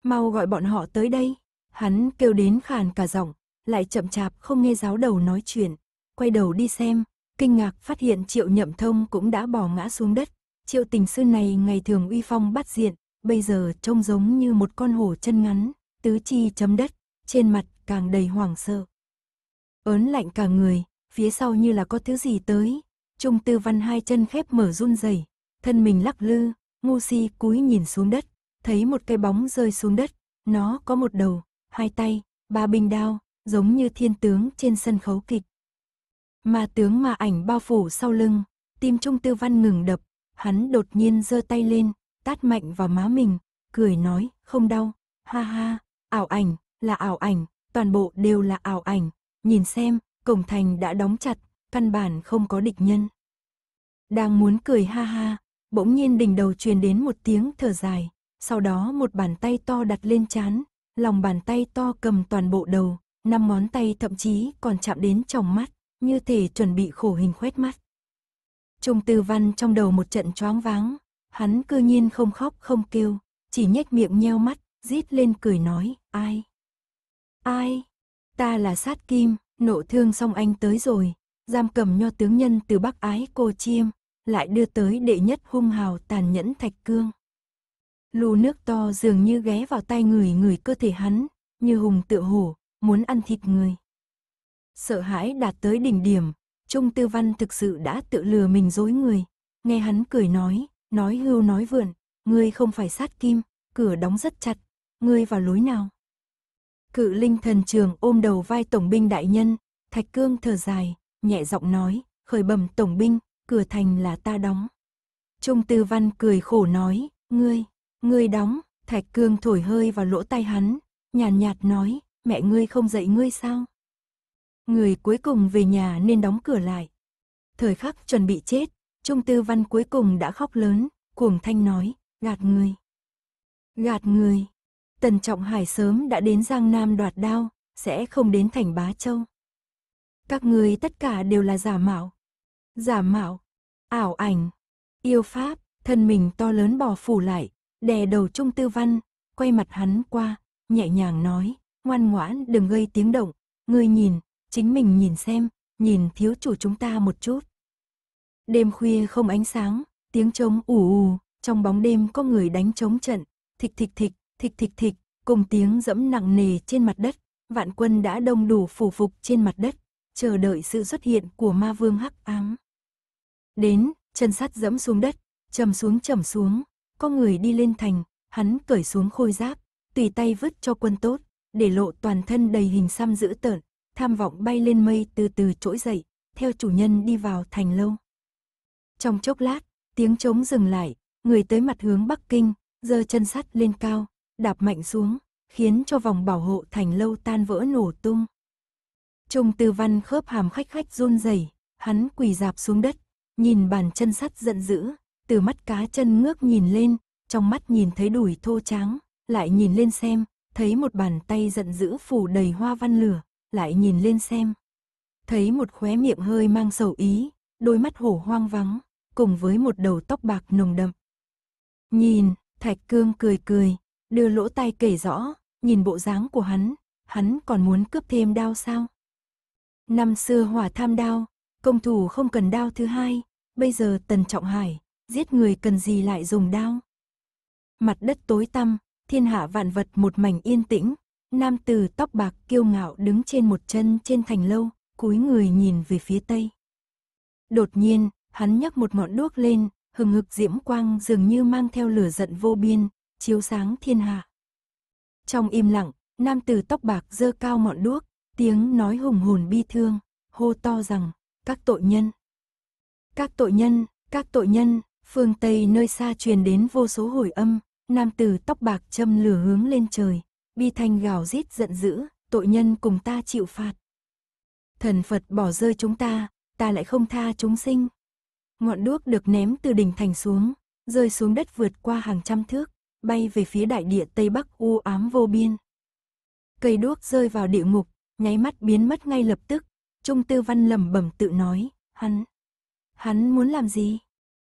mau gọi bọn họ tới đây. Hắn kêu đến khàn cả giọng, lại chậm chạp không nghe giáo đầu nói chuyện. Quay đầu đi xem, kinh ngạc phát hiện triệu nhậm thông cũng đã bỏ ngã xuống đất. Triệu tình sư này ngày thường uy phong bắt diện, bây giờ trông giống như một con hổ chân ngắn, tứ chi chấm đất trên mặt càng đầy hoảng sợ. Ớn lạnh cả người, phía sau như là có thứ gì tới. Trung tư văn hai chân khép mở run rẩy, thân mình lắc lư, ngu si cúi nhìn xuống đất, thấy một cái bóng rơi xuống đất, nó có một đầu, hai tay, ba bình đao, giống như thiên tướng trên sân khấu kịch. Mà tướng mà ảnh bao phủ sau lưng, tim Trung Tư Văn ngừng đập, hắn đột nhiên giơ tay lên, tát mạnh vào má mình, cười nói, không đau, ha ha, ảo ảnh, là ảo ảnh, toàn bộ đều là ảo ảnh. Nhìn xem, cổng thành đã đóng chặt, căn bản không có địch nhân. Đang muốn cười ha ha, bỗng nhiên đỉnh đầu truyền đến một tiếng thở dài, sau đó một bàn tay to đặt lên chán, lòng bàn tay to cầm toàn bộ đầu, năm ngón tay thậm chí còn chạm đến trong mắt, như thể chuẩn bị khổ hình khoét mắt. Trung tư văn trong đầu một trận choáng váng, hắn cư nhiên không khóc không kêu, chỉ nhếch miệng nheo mắt, rít lên cười nói, ai. Ai? Ta là sát kim, nộ thương xong anh tới rồi, giam cầm nho tướng nhân từ Bắc Ái Cô Chiêm, lại đưa tới đệ nhất hung hào tàn nhẫn thạch cương. Lù nước to dường như ghé vào tay người người cơ thể hắn, như hùng tự hổ, muốn ăn thịt người. Sợ hãi đạt tới đỉnh điểm, Trung Tư Văn thực sự đã tự lừa mình dối người. Nghe hắn cười nói, nói hưu nói vượn, ngươi không phải sát kim, cửa đóng rất chặt, ngươi vào lối nào? Cự linh thần trường ôm đầu vai tổng binh đại nhân, Thạch Cương thở dài, nhẹ giọng nói, khởi bẩm tổng binh, cửa thành là ta đóng. Trung Tư Văn cười khổ nói, ngươi, ngươi đóng, Thạch Cương thổi hơi vào lỗ tai hắn, nhàn nhạt, nhạt nói, mẹ ngươi không dạy ngươi sao? Người cuối cùng về nhà nên đóng cửa lại. Thời khắc chuẩn bị chết, Trung Tư Văn cuối cùng đã khóc lớn, cuồng thanh nói, gạt người. Gạt người, Tần Trọng Hải sớm đã đến Giang Nam đoạt đao, sẽ không đến thành Bá Châu. Các người tất cả đều là giả mạo. Giả mạo, ảo ảnh, yêu pháp, thân mình to lớn bò phủ lại, đè đầu Trung Tư Văn, quay mặt hắn qua, nhẹ nhàng nói, ngoan ngoãn đừng gây tiếng động, ngươi nhìn, chính mình nhìn xem, nhìn thiếu chủ chúng ta một chút. Đêm khuya không ánh sáng, tiếng trống ù ù, trong bóng đêm có người đánh trống trận, thịch thịch thịch, thịch thịch thịch, cùng tiếng dẫm nặng nề trên mặt đất, vạn quân đã đông đủ phủ phục trên mặt đất, chờ đợi sự xuất hiện của ma vương hắc ám. Đến, chân sắt dẫm xuống đất, trầm xuống trầm xuống, có người đi lên thành, hắn cởi xuống khôi giáp, tùy tay vứt cho quân tốt, để lộ toàn thân đầy hình xăm dữ tợn, tham vọng bay lên mây từ từ trỗi dậy, theo chủ nhân đi vào thành lâu. Trong chốc lát, tiếng trống dừng lại, người tới mặt hướng Bắc Kinh, giơ chân sắt lên cao, đạp mạnh xuống, khiến cho vòng bảo hộ thành lâu tan vỡ nổ tung. Trung tư văn khớp hàm khách khách run rẩy, hắn quỳ dạp xuống đất, nhìn bàn chân sắt giận dữ, từ mắt cá chân ngước nhìn lên, trong mắt nhìn thấy đùi thô tráng, lại nhìn lên xem, thấy một bàn tay giận dữ phủ đầy hoa văn lửa, lại nhìn lên xem. Thấy một khóe miệng hơi mang sầu ý, đôi mắt hổ hoang vắng, cùng với một đầu tóc bạc nồng đậm. Nhìn, Thạch Cương cười cười, đưa lỗ tai kể rõ, nhìn bộ dáng của hắn, hắn còn muốn cướp thêm đao sao? Năm xưa hỏa tham đao, công thủ không cần đao thứ hai, bây giờ tần trọng hải, giết người cần gì lại dùng đao? Mặt đất tối tăm, thiên hạ vạn vật một mảnh yên tĩnh, nam tử tóc bạc kiêu ngạo đứng trên một chân trên thành lâu, cúi người nhìn về phía tây. Đột nhiên, hắn nhấc một ngọn đuốc lên, hừng hực diễm quang dường như mang theo lửa giận vô biên, chiếu sáng thiên hạ. Trong im lặng, nam tử tóc bạc dơ cao mọn đuốc, tiếng nói hùng hồn bi thương, hô to rằng, các tội nhân. Các tội nhân, các tội nhân, phương Tây nơi xa truyền đến vô số hồi âm, nam tử tóc bạc châm lửa hướng lên trời, bi thanh gào rít giận dữ, tội nhân cùng ta chịu phạt. Thần Phật bỏ rơi chúng ta, ta lại không tha chúng sinh. Ngọn đuốc được ném từ đỉnh thành xuống, rơi xuống đất vượt qua hàng trăm thước, bay về phía đại địa Tây Bắc u ám vô biên. Cây đuốc rơi vào địa ngục, nháy mắt biến mất ngay lập tức, Trung Tư Văn lẩm bẩm tự nói, hắn, hắn muốn làm gì?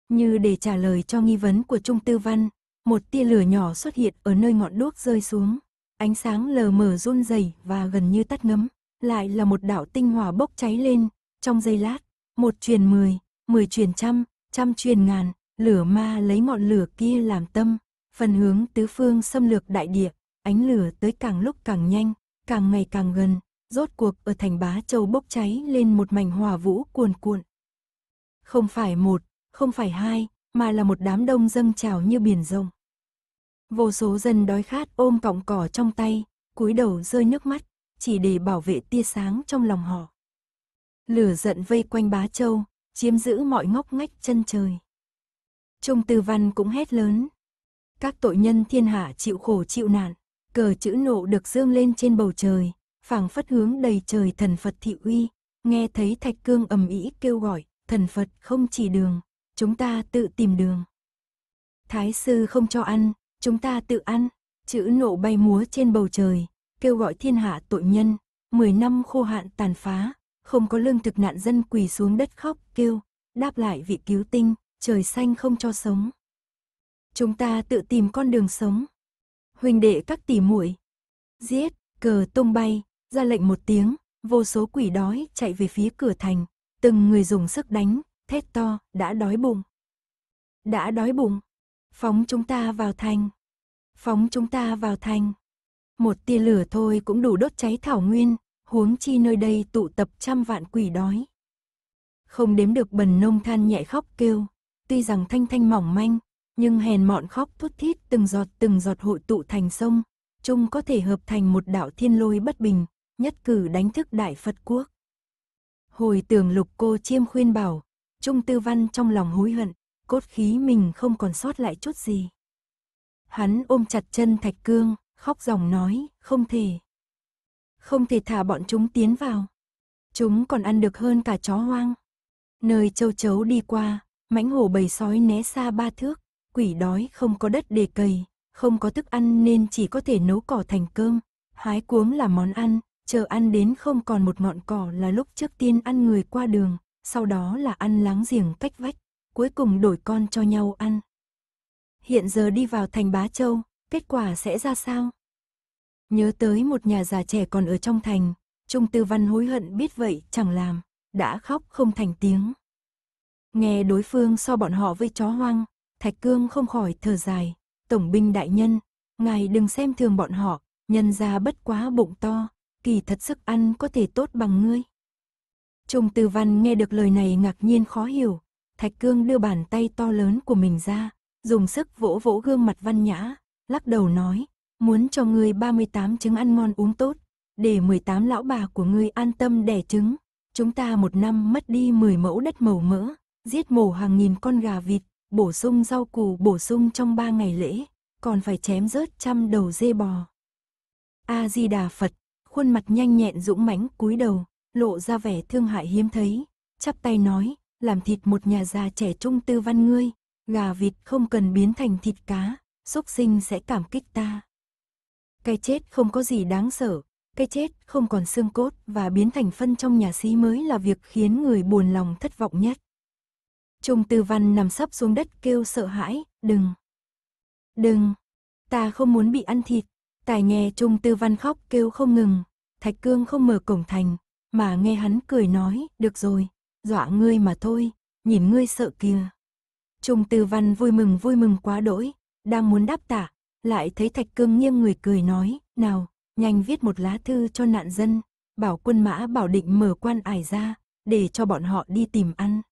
Như để trả lời cho nghi vấn của Trung Tư Văn, một tia lửa nhỏ xuất hiện ở nơi ngọn đuốc rơi xuống, ánh sáng lờ mờ run rẩy và gần như tắt ngấm, lại là một đạo tinh hỏa bốc cháy lên, trong giây lát, một truyền mười, mười truyền trăm, trăm truyền ngàn, lửa ma lấy ngọn lửa kia làm tâm, phần hướng tứ phương xâm lược đại địa, ánh lửa tới càng lúc càng nhanh, càng ngày càng gần, rốt cuộc ở thành bá châu bốc cháy lên một mảnh hỏa vũ cuồn cuộn. Không phải một, không phải hai, mà là một đám đông dâng trào như biển rộng. Vô số dân đói khát ôm cọng cỏ trong tay, cúi đầu rơi nước mắt, chỉ để bảo vệ tia sáng trong lòng họ. Lửa giận vây quanh bá châu, chiếm giữ mọi ngóc ngách chân trời. Trung Tư Văn cũng hét lớn, các tội nhân thiên hạ chịu khổ chịu nạn, cờ chữ nộ được dương lên trên bầu trời, phảng phất hướng đầy trời thần Phật thị uy, nghe thấy Thạch Cương ầm ĩ kêu gọi, thần Phật không chỉ đường, chúng ta tự tìm đường. Thái sư không cho ăn, chúng ta tự ăn, chữ nộ bay múa trên bầu trời, kêu gọi thiên hạ tội nhân, 10 năm khô hạn tàn phá, không có lương thực nạn dân quỳ xuống đất khóc kêu, đáp lại vị cứu tinh, trời xanh không cho sống. Chúng ta tự tìm con đường sống. Huynh đệ các tỷ muội. Giết, cờ tung bay, ra lệnh một tiếng, vô số quỷ đói chạy về phía cửa thành, từng người dùng sức đánh, thét to, đã đói bụng. Đã đói bụng. Phóng chúng ta vào thành. Phóng chúng ta vào thành. Một tia lửa thôi cũng đủ đốt cháy thảo nguyên, huống chi nơi đây tụ tập trăm vạn quỷ đói. Không đếm được bần nông than nhẹ khóc kêu, tuy rằng thanh thanh mỏng manh, nhưng hèn mọn khóc thút thít từng giọt từng giọt hội tụ thành sông, chung có thể hợp thành một đạo thiên lôi bất bình, nhất cử đánh thức đại Phật quốc. Hồi tưởng lục cô chiêm khuyên bảo, Trung Tư Văn trong lòng hối hận, cốt khí mình không còn sót lại chút gì. Hắn ôm chặt chân Thạch Cương, khóc ròng nói, không thể. Không thể thả bọn chúng tiến vào. Chúng còn ăn được hơn cả chó hoang. Nơi châu chấu đi qua, mãnh hổ bầy sói né xa ba thước, quỷ đói không có đất để cày, không có thức ăn nên chỉ có thể nấu cỏ thành cơm, hái cuống là món ăn, chờ ăn đến không còn một ngọn cỏ là lúc trước tiên ăn người qua đường, sau đó là ăn láng giềng cách vách, cuối cùng đổi con cho nhau ăn. Hiện giờ đi vào thành Bá Châu, kết quả sẽ ra sao? Nhớ tới một nhà già trẻ còn ở trong thành, Trung Tư Văn hối hận biết vậy chẳng làm, đã khóc không thành tiếng. Nghe đối phương so bọn họ với chó hoang, Thạch Cương không khỏi thở dài, "Tổng binh đại nhân, ngài đừng xem thường bọn họ, nhân gia bất quá bụng to, kỳ thật sức ăn có thể tốt bằng ngươi." Trung Tư Văn nghe được lời này ngạc nhiên khó hiểu, Thạch Cương đưa bàn tay to lớn của mình ra, dùng sức vỗ vỗ gương mặt văn nhã, lắc đầu nói, muốn cho ngươi 38 trứng ăn ngon uống tốt, để 18 lão bà của ngươi an tâm đẻ trứng. Chúng ta một năm mất đi 10 mẫu đất màu mỡ, giết mổ hàng nghìn con gà vịt, bổ sung rau củ bổ sung trong ba ngày lễ, còn phải chém rớt trăm đầu dê bò. A-di-đà Phật, khuôn mặt nhanh nhẹn dũng mãnh cúi đầu, lộ ra vẻ thương hại hiếm thấy, chắp tay nói, làm thịt một nhà già trẻ trung tư văn ngươi, gà vịt không cần biến thành thịt cá, xúc sinh sẽ cảm kích ta. Cái chết không có gì đáng sợ, cái chết không còn xương cốt và biến thành phân trong nhà sĩ mới là việc khiến người buồn lòng thất vọng nhất. Trung Tư Văn nằm sắp xuống đất kêu sợ hãi, đừng. Đừng, ta không muốn bị ăn thịt. Tài nghe Trung Tư Văn khóc kêu không ngừng, Thạch Cương không mở cổng thành, mà nghe hắn cười nói, được rồi, dọa ngươi mà thôi, nhìn ngươi sợ kìa. Trung Tư Văn vui mừng vui mừng quá đỗi, đang muốn đáp tả, lại thấy Thạch Cương nghiêng người cười nói, nào, nhanh viết một lá thư cho nạn dân, bảo quân mã bảo định mở quan ải ra, để cho bọn họ đi tìm ăn.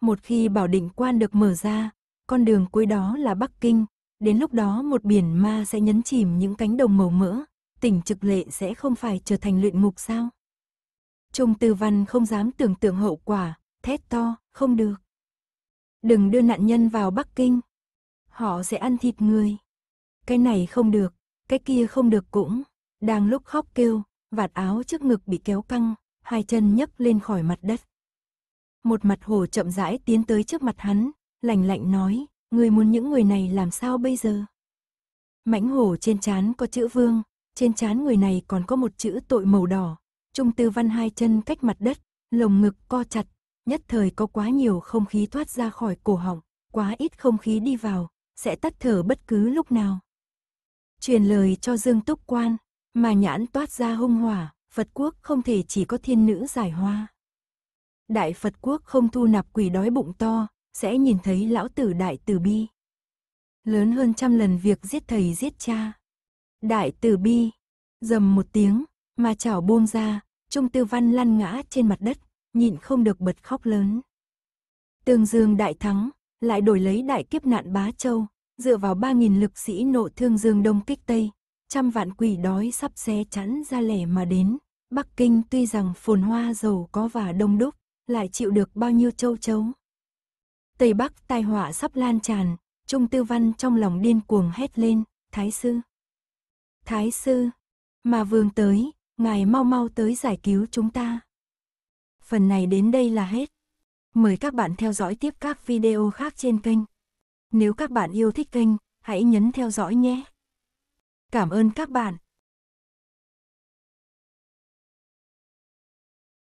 Một khi bảo định quan được mở ra, con đường cuối đó là Bắc Kinh, đến lúc đó một biển ma sẽ nhấn chìm những cánh đồng màu mỡ, tỉnh trực lệ sẽ không phải trở thành luyện ngục sao? Trung Tư Văn không dám tưởng tượng hậu quả, thét to, không được. Đừng đưa nạn nhân vào Bắc Kinh. Họ sẽ ăn thịt người. Cái này không được, cái kia không được cũng. Đang lúc khóc kêu, vạt áo trước ngực bị kéo căng, hai chân nhấc lên khỏi mặt đất một mặt hồ chậm rãi tiến tới trước mặt hắn, lạnh lạnh nói, người muốn những người này làm sao bây giờ? Mãnh hồ trên trán có chữ vương, trên trán người này còn có một chữ tội màu đỏ, trung tư văn hai chân cách mặt đất, lồng ngực co chặt, nhất thời có quá nhiều không khí thoát ra khỏi cổ họng, quá ít không khí đi vào, sẽ tắt thở bất cứ lúc nào. Truyền lời cho Dương Túc Quan, mà nhãn toát ra hung hỏa, Phật quốc không thể chỉ có thiên nữ giải hoa. Đại Phật Quốc không thu nạp quỷ đói bụng to, sẽ nhìn thấy lão tử đại tử bi. Lớn hơn trăm lần việc giết thầy giết cha. Đại tử bi, dầm một tiếng, mà chảo buông ra, Trung Tư Văn lăn ngã trên mặt đất, nhịn không được bật khóc lớn. Tương Dương đại thắng, lại đổi lấy đại kiếp nạn Bá Châu, dựa vào ba nghìn lực sĩ nộ thương Dương Đông kích Tây, trăm vạn quỷ đói sắp xe chắn ra lẻ mà đến. Bắc Kinh tuy rằng phồn hoa giàu có và đông đúc, lại chịu được bao nhiêu châu chấu. Tây Bắc tai họa sắp lan tràn, Trung Tư Văn trong lòng điên cuồng hét lên, Thái Sư. Thái Sư, mà vương tới, ngài mau mau tới giải cứu chúng ta. Phần này đến đây là hết. Mời các bạn theo dõi tiếp các video khác trên kênh. Nếu các bạn yêu thích kênh, hãy nhấn theo dõi nhé. Cảm ơn các bạn.